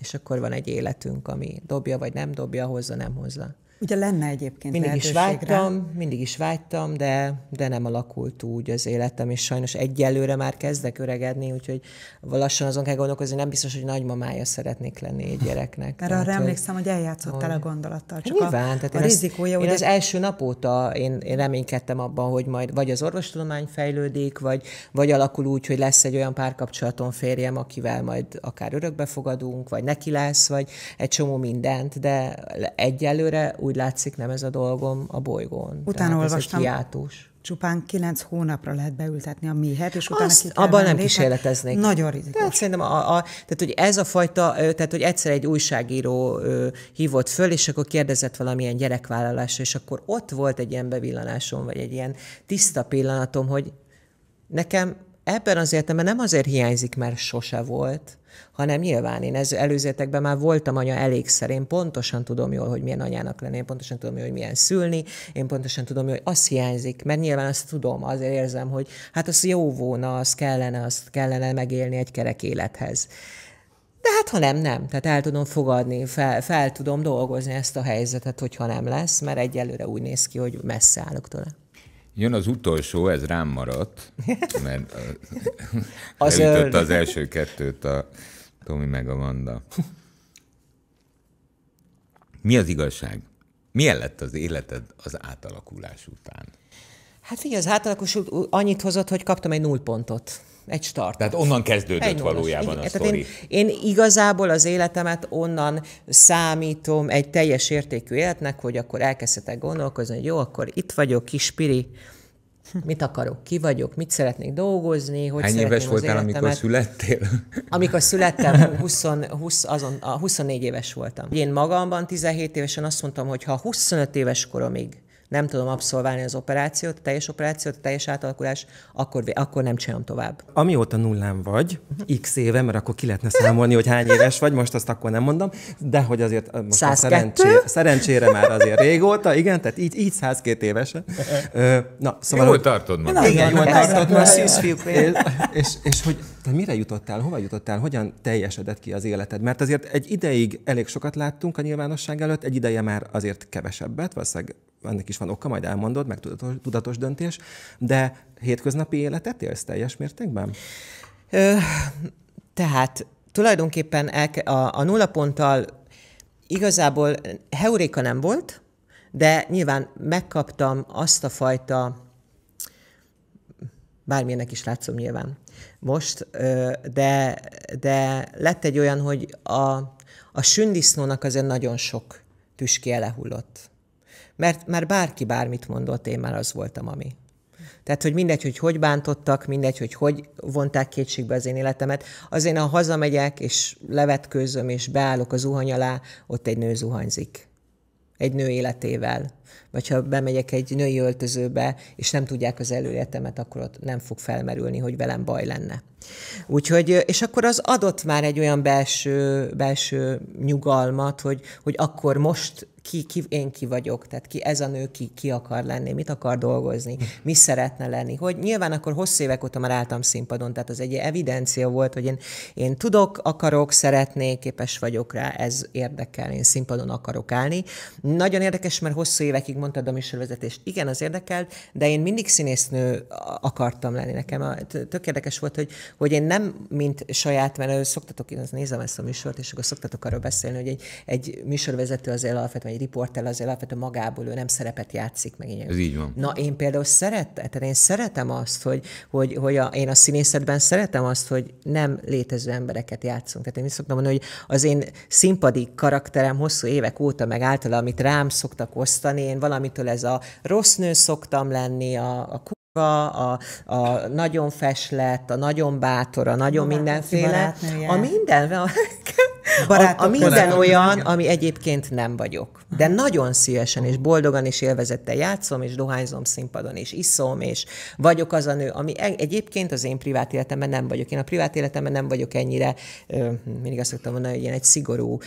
És akkor van egy életünk, ami dobja vagy nem dobja, hozza, nem hozza. Ugye lenne egyébként Mindig is vágytam, rá. mindig is vágytam, de, de nem alakult úgy az életem, és sajnos egyelőre már kezdek öregedni, úgyhogy lassan azon kell gondolkozni, nem biztos, hogy nagymamája szeretnék lenni egy gyereknek. Erre arra emlékszem, hogy eljátszottál hogy... a gondolattal. Csak hát nyilván, a, tehát a én rizikója, én ugye... az első nap óta én, én reménykedtem abban, hogy majd vagy az orvostudomány fejlődik, vagy, vagy alakul úgy, hogy lesz egy olyan párkapcsolaton férjem, akivel majd akár örökbefogadunk, vagy neki lesz, vagy egy csomó mindent, de egyelőre úgy úgy látszik nem ez a dolgom a bolygón. Utána olvastam. Ez Csupán kilenc hónapra lehet beültetni a méhet, és utána Azt, Abban nem kísérleteznék. Nagyon rizikos. Tehát szerintem, a, a, tehát, hogy ez a fajta, tehát, hogy egyszer egy újságíró ö, hívott föl, és akkor kérdezett valamilyen gyerekvállalásra, és akkor ott volt egy ilyen bevillanásom, vagy egy ilyen tiszta pillanatom, hogy nekem ebben az értelemben nem azért hiányzik, mert sose volt, hanem nyilván én ez előzetekben már voltam anya elégszer, én pontosan tudom jól, hogy milyen anyának lenni, én pontosan tudom jól, hogy milyen szülni, én pontosan tudom jól, hogy az hiányzik, mert nyilván azt tudom, azért érzem, hogy hát az jó volna, az kellene, azt kellene megélni egy kerek élethez. De hát ha nem, nem. Tehát el tudom fogadni, fel, fel tudom dolgozni ezt a helyzetet, hogyha nem lesz, mert egyelőre úgy néz ki, hogy messze állok tőle. Jön az utolsó, ez rám maradt, (laughs) mert az, elütötte az első kettőt a Tomi meg a Vanda. Mi az igazság? Milyen lett az életed az átalakulás után? Hát figyelj, az átalakulás annyit hozott, hogy kaptam egy null pontot egy start. Tehát onnan kezdődött egy valójában egy, a sztori. Én, én igazából az életemet onnan számítom egy teljes értékű életnek, hogy akkor elkezdhetek gondolkozni, hogy jó, akkor itt vagyok, kispiri, mit akarok, ki vagyok, mit szeretnék dolgozni, hogy Hány éves voltál, életemet. amikor születtél? Amikor születtem, 20, 20, azon, 24 éves voltam. Én magamban 17 évesen azt mondtam, hogy ha 25 éves koromig nem tudom abszolválni az operációt, a teljes operációt, a teljes átalakulás, akkor, akkor nem csinálom tovább. Amióta nullán vagy, x éve, mert akkor ki lehetne számolni, hogy hány éves vagy, most azt akkor nem mondom, de hogy azért most a szerencsére, szerencsére már azért régóta, igen, tehát így, így 102 évesen. Na, szóval... Jól tartod magad. Igen, jól tartod magad. És, és hogy te mire jutottál, hova jutottál, hogyan teljesedett ki az életed? Mert azért egy ideig elég sokat láttunk a nyilvánosság előtt, egy ideje már azért kevesebbet, valószínűleg ennek is van oka, majd elmondod, meg tudatos, tudatos döntés, de hétköznapi életet élsz teljes mértékben? Ö, tehát tulajdonképpen elke, a, a nulla ponttal igazából heuréka nem volt, de nyilván megkaptam azt a fajta, bármilyenek is látszom nyilván most, de, de lett egy olyan, hogy a, a sündisznónak azért nagyon sok tüskéje lehullott mert már bárki bármit mondott, én már az voltam, ami. Tehát, hogy mindegy, hogy hogy bántottak, mindegy, hogy hogy vonták kétségbe az én életemet. Az én, ha hazamegyek, és levetkőzöm, és beállok az zuhany alá, ott egy nő zuhanyzik. Egy nő életével vagy ha bemegyek egy női öltözőbe, és nem tudják az előéletemet, akkor ott nem fog felmerülni, hogy velem baj lenne. Úgyhogy, és akkor az adott már egy olyan belső, belső nyugalmat, hogy, hogy akkor most ki, ki, én ki vagyok, tehát ki ez a nő, ki, ki akar lenni, mit akar dolgozni, mi szeretne lenni. Hogy nyilván akkor hosszú évek óta már álltam színpadon, tehát az egy evidencia volt, hogy én, én tudok, akarok, szeretnék, képes vagyok rá, ez érdekel, én színpadon akarok állni. Nagyon érdekes, mert hosszú évek évekig mondtad a műsorvezetést. Igen, az érdekelt, de én mindig színésznő akartam lenni. Nekem a, tök érdekes volt, hogy, hogy én nem, mint saját, mert szoktatok, én nézem ezt a műsort, és akkor szoktatok arról beszélni, hogy egy, egy műsorvezető az alapvetően, egy riporter az alapvetően magából, ő nem szerepet játszik meg. Ez így van. Na, én például szeretem, én szeretem azt, hogy, hogy, hogy a, én a színészetben szeretem azt, hogy nem létező embereket játszunk. Tehát én is szoktam mondani, hogy az én színpadi karakterem hosszú évek óta, meg általában, amit rám szoktak osztani, én valamitől ez a rossz nő szoktam lenni, a, a a, a, a nagyon feslet, a nagyon bátor, a nagyon a mindenféle. A minden, a, (laughs) Barátok, a, a minden barátok, olyan, ami egyébként nem vagyok. De nagyon szívesen és boldogan és élvezettel játszom, és dohányzom színpadon, és iszom, és vagyok az a nő, ami e- egyébként az én privát életemben nem vagyok. Én a privát életemben nem vagyok ennyire, mindig azt szoktam mondani, hogy ilyen egy szigorú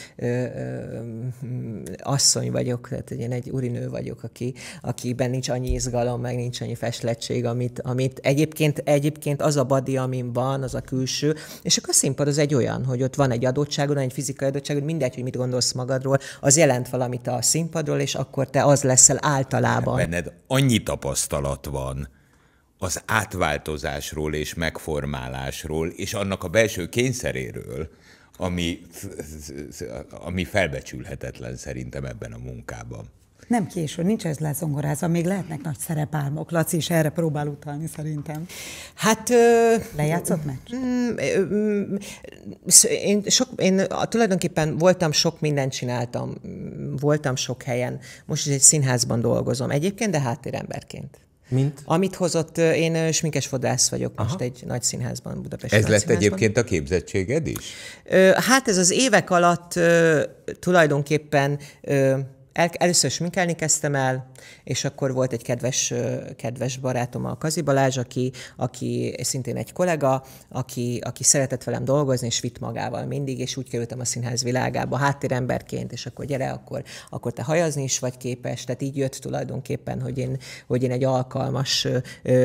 asszony vagyok, tehát ilyen egy urinő vagyok, aki, akiben nincs annyi izgalom, meg nincs annyi festlettség, amit, amit egyébként, egyébként az a badi, amin van, az a külső, és akkor a színpad az egy olyan, hogy ott van egy adottságon, egy fizikai adottság, hogy mindegy, hogy mit gondolsz magadról, az jelent valamit a színpadról, és akkor te az leszel általában. benned annyi tapasztalat van, az átváltozásról és megformálásról, és annak a belső kényszeréről, ami, ami felbecsülhetetlen szerintem ebben a munkában. Nem késő, nincs ez lezongorázva, még lehetnek nagy szerepálmok. Laci is erre próbál utalni szerintem. Hát... Ö, Lejátszott meg? Mm, mm, mm, én, sok, én tulajdonképpen voltam sok mindent csináltam, voltam sok helyen. Most is egy színházban dolgozom egyébként, de háttéremberként. Mint? Amit hozott, én sminkes fodrász vagyok Aha. most egy nagy színházban, Budapesten. Ez lett egyébként a képzettséged is? Hát ez az évek alatt tulajdonképpen el, először sminkelni kezdtem el, és akkor volt egy kedves, kedves barátom, a Kazi Balázs, aki, aki szintén egy kollega, aki, aki szeretett velem dolgozni, és vitt magával mindig, és úgy kerültem a színház világába háttéremberként, és akkor gyere, akkor, akkor te hajazni is vagy képes, tehát így jött tulajdonképpen, hogy én, hogy én egy alkalmas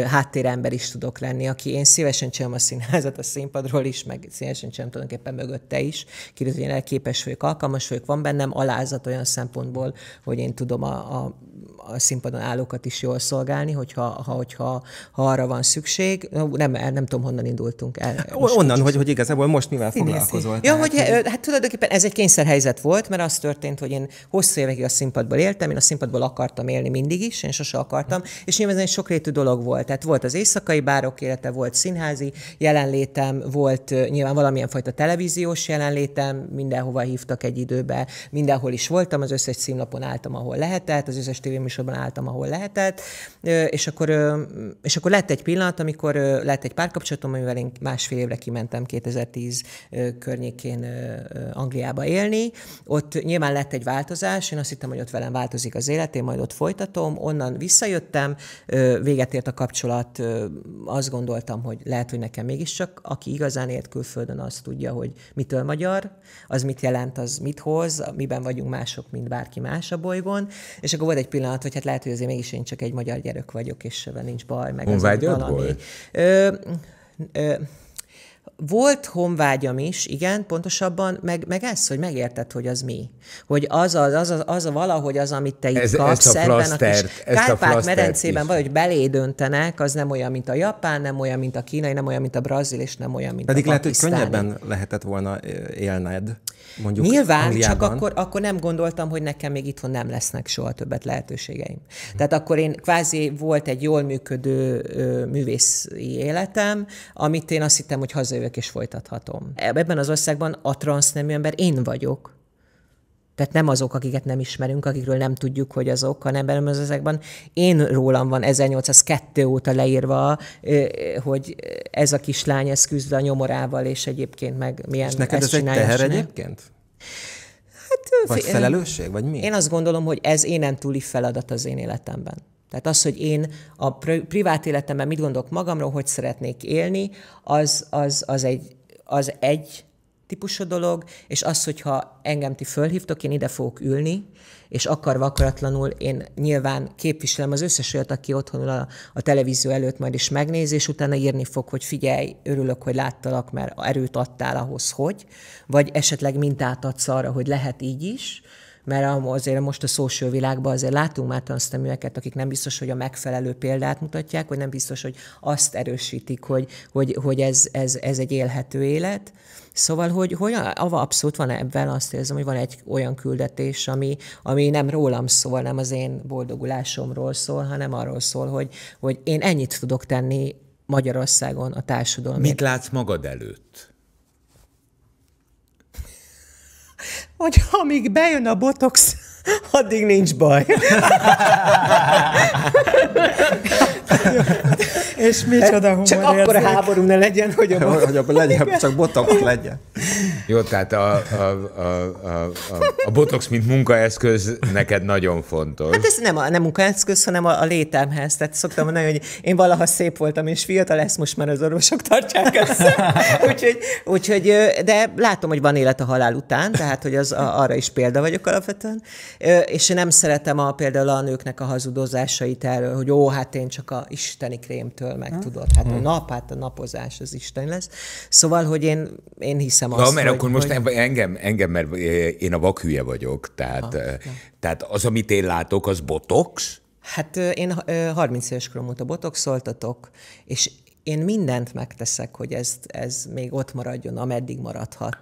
háttérember is tudok lenni, aki én szívesen csinálom a színházat a színpadról is, meg szívesen csinálom tulajdonképpen mögötte is, kérdezik, hogy én képes vagyok, alkalmas vagyok, van bennem alázat olyan szempontból, hogy én tudom a, a, a színpadon állókat is jól szolgálni, hogyha, ha, hogyha ha arra van szükség. Nem, nem nem tudom, honnan indultunk el. Onnan, hogy, hogy, igazából most mivel Színészi. foglalkozol. Ja, hogy hát tulajdonképpen ez egy kényszerhelyzet volt, mert az történt, hogy én hosszú évekig a színpadból éltem, én a színpadból akartam élni mindig is, én sose akartam, és nyilván ez egy sokrétű dolog volt. Tehát volt az éjszakai bárok élete, volt színházi jelenlétem, volt nyilván valamilyen fajta televíziós jelenlétem, mindenhova hívtak egy időbe, mindenhol is voltam, az összes színlap lapon álltam, ahol lehetett, az összes tévéműsorban álltam, ahol lehetett, és akkor, és akkor lett egy pillanat, amikor lett egy párkapcsolatom, amivel én másfél évre kimentem 2010 környékén Angliába élni. Ott nyilván lett egy változás, én azt hittem, hogy ott velem változik az élet, én majd ott folytatom, onnan visszajöttem, véget ért a kapcsolat, azt gondoltam, hogy lehet, hogy nekem mégiscsak, aki igazán élt külföldön, azt tudja, hogy mitől magyar, az mit jelent, az mit hoz, miben vagyunk mások, mint bárki más más a bolygón, és akkor volt egy pillanat, hogy hát lehet, hogy azért mégis én csak egy magyar gyerek vagyok, és ebben nincs baj, meg az valami. Volt? Ö, ö, volt honvágyam is, igen, pontosabban, meg, meg ez, hogy megérted, hogy az mi. Hogy az a, az a, az a valahogy az, amit te itt ez, kapsz ez a flasztert, ebben a Kárpát-medencében valahogy belé az nem olyan, mint a japán, nem olyan, mint a kínai, nem olyan, mint a brazil, és nem olyan, mint Pedig a lehet, hogy könnyebben lehetett volna élned mondjuk Nyilván, Angliában. csak akkor, akkor nem gondoltam, hogy nekem még itthon nem lesznek soha többet lehetőségeim. Hm. Tehát akkor én kvázi volt egy jól működő ö, művészi életem, amit én azt hittem, hogy hazajövök és folytathatom. Ebben az országban a transznemű ember én vagyok, tehát nem azok, akiket nem ismerünk, akikről nem tudjuk, hogy azok, hanem belőmezőzekben én rólam van 1802 óta leírva, hogy ez a kislány, ez küzd a nyomorával, és egyébként meg milyen És neked ez egy teher egyébként? Hát, vagy felelősség, vagy mi? Én azt gondolom, hogy ez énen túli feladat az én életemben. Tehát az, hogy én a privát életemben mit gondolok magamról, hogy szeretnék élni, az, az, az, egy, az egy típusú dolog, és az, hogyha engem ti fölhívtok, én ide fogok ülni, és akarva akaratlanul én nyilván képviselem az összes olyat, aki otthon a, a televízió előtt majd is megnézi, és utána írni fog, hogy figyelj, örülök, hogy láttalak, mert erőt adtál ahhoz, hogy, vagy esetleg mintát adsz arra, hogy lehet így is, mert azért most a social világban azért látunk már tanszteműeket, akik nem biztos, hogy a megfelelő példát mutatják, vagy nem biztos, hogy azt erősítik, hogy, hogy, hogy ez, ez, ez egy élhető élet. Szóval, hogy, hogy abszolút van ebben, azt érzem, hogy van egy olyan küldetés, ami, ami nem rólam szól, nem az én boldogulásomról szól, hanem arról szól, hogy, hogy én ennyit tudok tenni Magyarországon a társadalom. Mit látsz magad előtt? hogy amíg bejön a botox, (laughs) addig nincs baj. (laughs) És micsoda humor Csak akkor a háború ne legyen, hogy a botok. Hogy a legyen, csak botox legyen. Jó, tehát a, a, a, a, a botox, mint munkaeszköz neked nagyon fontos. Hát ez nem, a, nem munkaeszköz, hanem a, a létemhez. Tehát szoktam mondani, hogy én valaha szép voltam és fiatal, lesz most már az orvosok tartják ezt. (laughs) úgyhogy, úgyhogy, de látom, hogy van élet a halál után, tehát hogy az a, arra is példa vagyok alapvetően. És én nem szeretem a, például a nőknek a hazudozásait erről, hogy ó, hát én csak a isteni krémtől mindenről meg tudod. Hát hmm. a nap, hát a napozás az Isten lesz. Szóval, hogy én, én hiszem azt, Na, mert hogy, akkor most hogy... engem, engem, mert én a vakhülye vagyok, tehát, ha, ah, tehát az, amit én látok, az botox? Hát én 30 éves korom óta botoxoltatok, és én mindent megteszek, hogy ez, ez még ott maradjon, ameddig maradhat.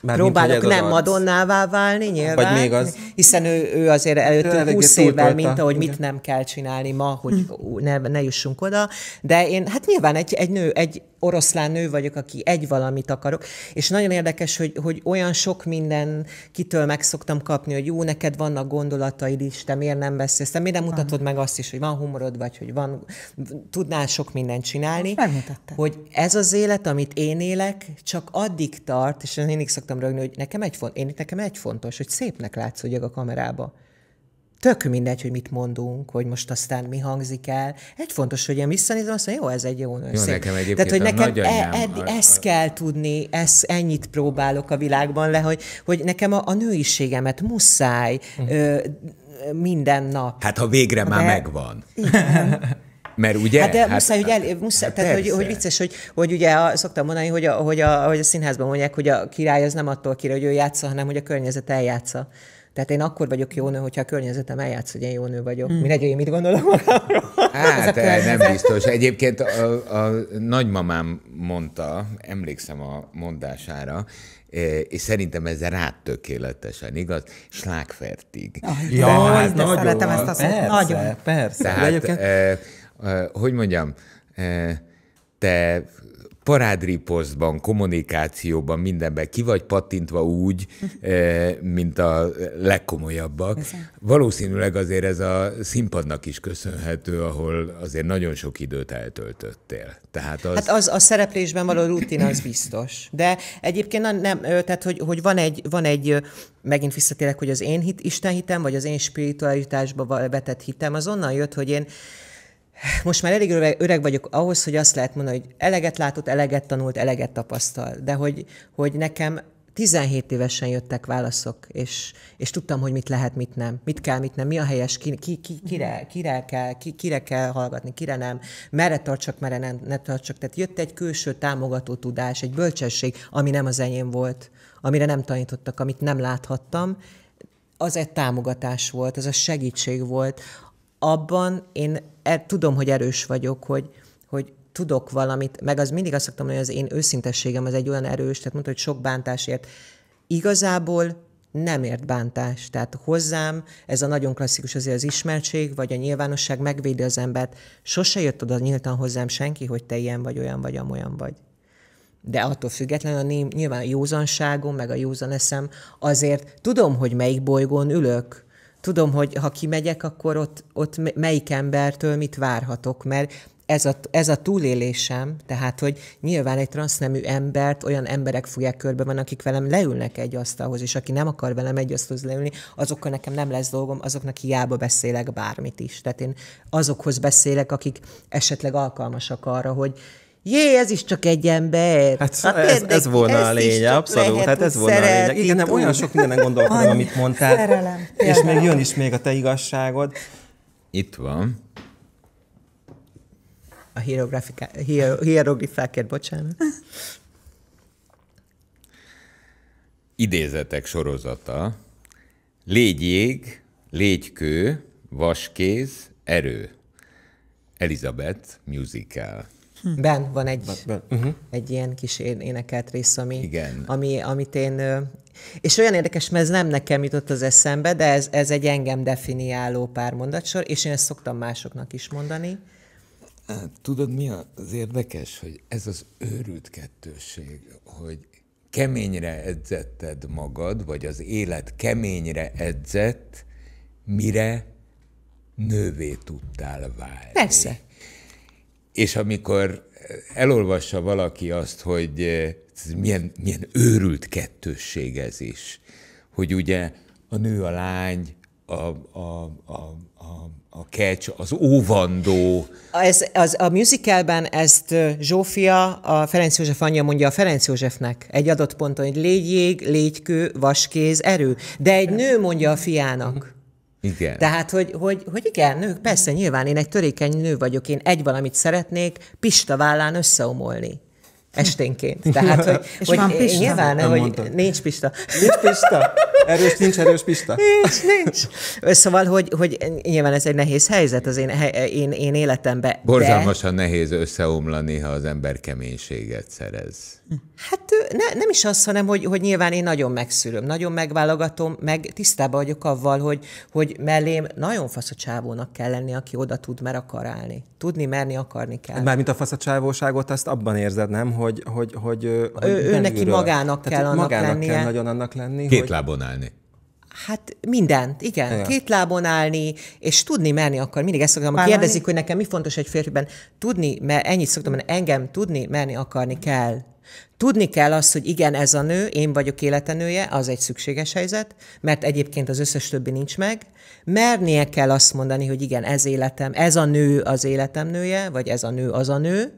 Már Próbálok mint, nem az Madonnává válni, nyilván, Vagy még az... hiszen ő, ő azért hát előtt 20 évvel, mint ahogy igen. mit nem kell csinálni ma, hogy hm. ne, ne jussunk oda, de én, hát nyilván egy, egy nő, egy, oroszlán nő vagyok, aki egy valamit akarok, és nagyon érdekes, hogy, hogy olyan sok minden kitől meg szoktam kapni, hogy jó, neked vannak gondolataid is, te miért nem beszélsz, te miért nem mutatod meg azt is, hogy van humorod, vagy hogy van, tudnál sok mindent csinálni. Hogy ez az élet, amit én élek, csak addig tart, és én mindig szoktam rögni, hogy nekem egy, font, én, nekem egy fontos, hogy szépnek látszódjak a kamerába tök mindegy, hogy mit mondunk, hogy most aztán mi hangzik el. Egy fontos, hogy én visszanézem, azt mondja, jó, ez egy jó nő. Jó, nekem Tehát, hogy nekem e, e, a, ezt kell tudni, ezt, ennyit próbálok a világban le, hogy, hogy nekem a, a nőiségemet muszáj uh-huh. ö, minden nap. Hát ha végre De, már megvan. Igen. (laughs) Mert ugye? Hát de hát, muszáj, hogy, el, hát muszáj, hát tehát, hogy, hogy vicces, hogy, hogy ugye a, szoktam mondani, hogy a, hogy, a, hogy a színházban mondják, hogy a király az nem attól kire, hogy ő játsza, hanem hogy a környezet eljátsza. Tehát én akkor vagyok jó nő, hogyha a környezetem eljátsz, hogy én jó nő vagyok. Mm. Mindegy, én mit gondolok magamról. Hát, (laughs) nem biztos. Egyébként a, a nagymamám mondta, emlékszem a mondására, e, és szerintem ez rád tökéletesen, igaz? Slágfertig. Ja, de, hát de nagyon szeretem ezt a szót. Persze, nagyon. persze. Tehát, eh, eh, hogy mondjam, eh, te parádriposztban, kommunikációban, mindenben ki vagy pattintva úgy, (laughs) eh, mint a legkomolyabbak. Valószínűleg azért ez a színpadnak is köszönhető, ahol azért nagyon sok időt eltöltöttél. Tehát az... Hát az a szereplésben való rutin az biztos. De egyébként nem, tehát hogy, hogy van, egy, van egy, megint visszatérek, hogy az én hit, Isten hitem, vagy az én spiritualitásba vetett hitem, az onnan jött, hogy én most már elég öreg, vagyok ahhoz, hogy azt lehet mondani, hogy eleget látott, eleget tanult, eleget tapasztal, de hogy, hogy nekem 17 évesen jöttek válaszok, és, és tudtam, hogy mit lehet, mit nem, mit kell, mit nem, mi a helyes, ki, ki, ki, kire, kire, kell, ki, kire kell hallgatni, kire nem, merre tartsak, merre nem, ne tartsak. Tehát jött egy külső támogató tudás, egy bölcsesség, ami nem az enyém volt, amire nem tanítottak, amit nem láthattam, az egy támogatás volt, az a segítség volt. Abban én er, tudom, hogy erős vagyok, hogy, hogy tudok valamit, meg az mindig azt szoktam mondani, hogy az én őszintességem az egy olyan erős, tehát mondta, hogy sok bántásért. Igazából nem ért bántás. Tehát hozzám ez a nagyon klasszikus azért az ismertség, vagy a nyilvánosság megvédi az embert. Sose jött oda nyíltan hozzám senki, hogy te ilyen vagy, olyan vagy, amolyan vagy. De attól függetlenül a nyilván a józanságom, meg a józan eszem, azért tudom, hogy melyik bolygón ülök, tudom, hogy ha kimegyek, akkor ott, ott melyik embertől mit várhatok, mert ez a, ez a túlélésem, tehát, hogy nyilván egy transznemű embert olyan emberek fogják körbe van, akik velem leülnek egy asztalhoz, és aki nem akar velem egy asztalhoz leülni, azokkal nekem nem lesz dolgom, azoknak hiába beszélek bármit is. Tehát én azokhoz beszélek, akik esetleg alkalmasak arra, hogy jé, ez is csak egy ember. Hát, szóval hát ez, ez volna a lényeg, abszolút. Hát ez volna a lényeg. Igen, nem olyan sok mindenen gondolkodom, amit mondtál. Szerelem. És még jön is még a te igazságod. Itt van. A hieroglifákért, bocsánat. Idézetek sorozata. Légy jég, légy kő, vaskéz, erő. Elizabeth Musical. Hm. Ben van egy, ben, uh-huh. Hm. egy ilyen kis énekelt rész, ami, Igen. ami, amit én... És olyan érdekes, mert ez nem nekem jutott az eszembe, de ez, ez egy engem definiáló pár mondatsor, és én ezt szoktam másoknak is mondani. Tudod, mi az érdekes, hogy ez az őrült kettőség, hogy keményre edzetted magad, vagy az élet keményre edzett, mire nővé tudtál válni. Persze és amikor elolvassa valaki azt, hogy eh, ez milyen, milyen őrült kettősség ez is, hogy ugye a nő a lány, a, a, a, a, a kecs, az óvandó. Ez, az, a musicalben ezt Zsófia, a Ferenc József anyja mondja a Ferenc Józsefnek egy adott ponton, hogy légy jég, légy kő, vaskéz, erő. De egy nő mondja a fiának. Igen. Tehát, hogy, hogy, hogy igen, nők, persze, nyilván én egy törékeny nő vagyok, én egy valamit szeretnék Pista vállán összeomolni esténként. (laughs) Tehát, hogy, és hogy van Pista? nyilván, nem hogy mondtad. nincs Pista. Nincs Pista? Erős, nincs erős Pista? (laughs) Nincs, nincs. Szóval, hogy, hogy nyilván ez egy nehéz helyzet az én, én, én életemben. Borzalmasan de... nehéz összeomlani, ha az ember keménységet szerez. Hát ne, nem is az, hanem hogy, hogy nyilván én nagyon megszűröm, nagyon megválogatom, meg tisztában vagyok avval, hogy, hogy mellém nagyon faszacsávónak kell lenni, aki oda tud, mert akar állni. Tudni, merni, akarni kell. Mármint a faszacsávóságot azt abban érzed, nem? Hogy, hogy, hogy, ő, hogy ő, ő neki magának Tehát kell annak magának lennie. kell nagyon annak lenni. Két hogy... lábon állni. Hát mindent, igen. igen. Két lábon állni, és tudni merni akar. Mindig ezt szoktam, hogy kérdezik, hogy nekem mi fontos egy férfiben. Tudni, mert ennyit szoktam, mert engem tudni merni akarni kell. Tudni kell azt, hogy igen, ez a nő, én vagyok életenője, az egy szükséges helyzet, mert egyébként az összes többi nincs meg. Mernie kell azt mondani, hogy igen, ez életem, ez a nő az életem nője, vagy ez a nő az a nő,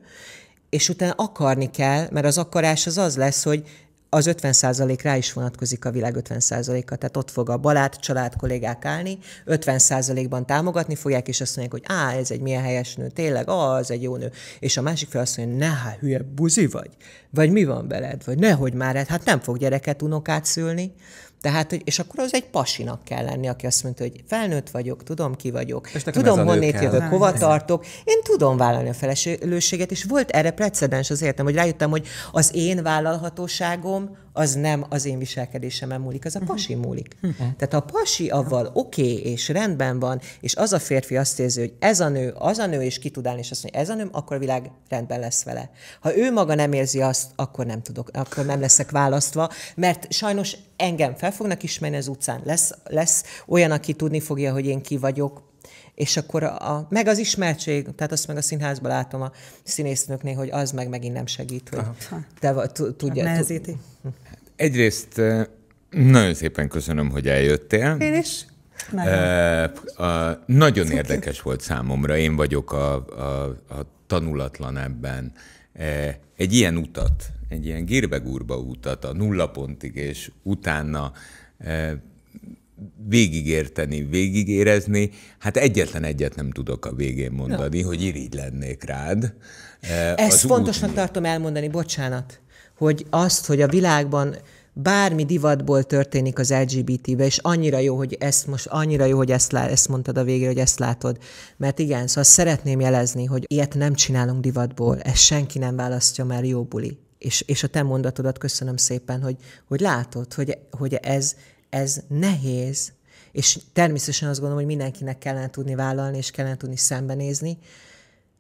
és utána akarni kell, mert az akarás az az lesz, hogy az 50 rá is vonatkozik a világ 50 százaléka. tehát ott fog a balát család kollégák állni, 50 százalékban támogatni fogják, és azt mondják, hogy á, ez egy milyen helyes nő, tényleg, az egy jó nő. És a másik fel azt mondja, ne, hát hülye, buzi vagy, vagy mi van veled, vagy nehogy már, hát nem fog gyereket, unokát szülni, tehát, hogy és akkor az egy pasinak kell lenni, aki azt mondta, hogy felnőtt vagyok, tudom ki vagyok, tudom honnét jövök, hova tartok, én tudom vállalni a felelősséget, és volt erre precedens az értem, hogy rájöttem, hogy az én vállalhatóságom az nem az én viselkedésemen múlik, az a mhm. pasi múlik. Mhm. Tehát a pasi avval oké, okay, és rendben van, és az a férfi azt érzi, hogy ez a nő, az a nő, és ki tud állni, és azt mondja, ez a nő, akkor a világ rendben lesz vele. Ha ő maga nem érzi azt, akkor nem tudok, akkor nem leszek választva, mert sajnos engem fel fognak ismerni az utcán. Lesz, lesz olyan, aki tudni fogja, hogy én ki vagyok, és akkor a, a, meg az ismertség, tehát azt meg a színházban látom a színésznőknél, hogy az meg megint nem segít, hogy te tudja. Hát nehezíti. Egyrészt eh, nagyon szépen köszönöm, hogy eljöttél. Én is. Nagyon, eh, a, nagyon érdekes volt számomra, én vagyok a, a, a tanulatlan ebben. Eh, egy ilyen utat, egy ilyen gírbegúrba utat a nulla pontig, és utána végigérteni, végigérezni. Hát egyetlen egyet nem tudok a végén mondani, no. hogy irigy lennék rád. E, ezt fontosnak útnél. tartom elmondani, bocsánat, hogy azt, hogy a világban bármi divatból történik az LGBT-be, és annyira jó, hogy ezt most, annyira jó, hogy ezt, lá, ezt mondtad a végére, hogy ezt látod. Mert igen, szóval szeretném jelezni, hogy ilyet nem csinálunk divatból, ezt senki nem választja már jó buli. És, és a te mondatodat köszönöm szépen, hogy, hogy látod, hogy, hogy ez, ez nehéz, és természetesen azt gondolom, hogy mindenkinek kellene tudni vállalni, és kellene tudni szembenézni,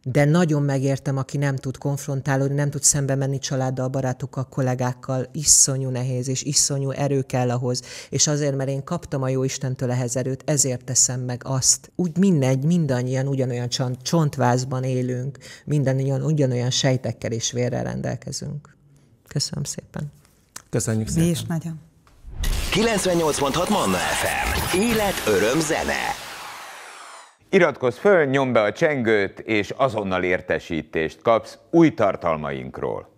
de nagyon megértem, aki nem tud konfrontálódni, nem tud szembe menni családdal, barátokkal, kollégákkal, iszonyú nehéz, és iszonyú erő kell ahhoz. És azért, mert én kaptam a jó Istentől ehhez erőt, ezért teszem meg azt. Úgy mindegy, mindannyian ugyanolyan csontvázban élünk, mindannyian ugyanolyan sejtekkel és vérrel rendelkezünk. Köszönöm szépen. Köszönjük szépen. Mi is nagyon. 98.6 Manna FM. Élet, öröm, zene. Iratkozz föl, nyomd be a csengőt, és azonnal értesítést kapsz új tartalmainkról.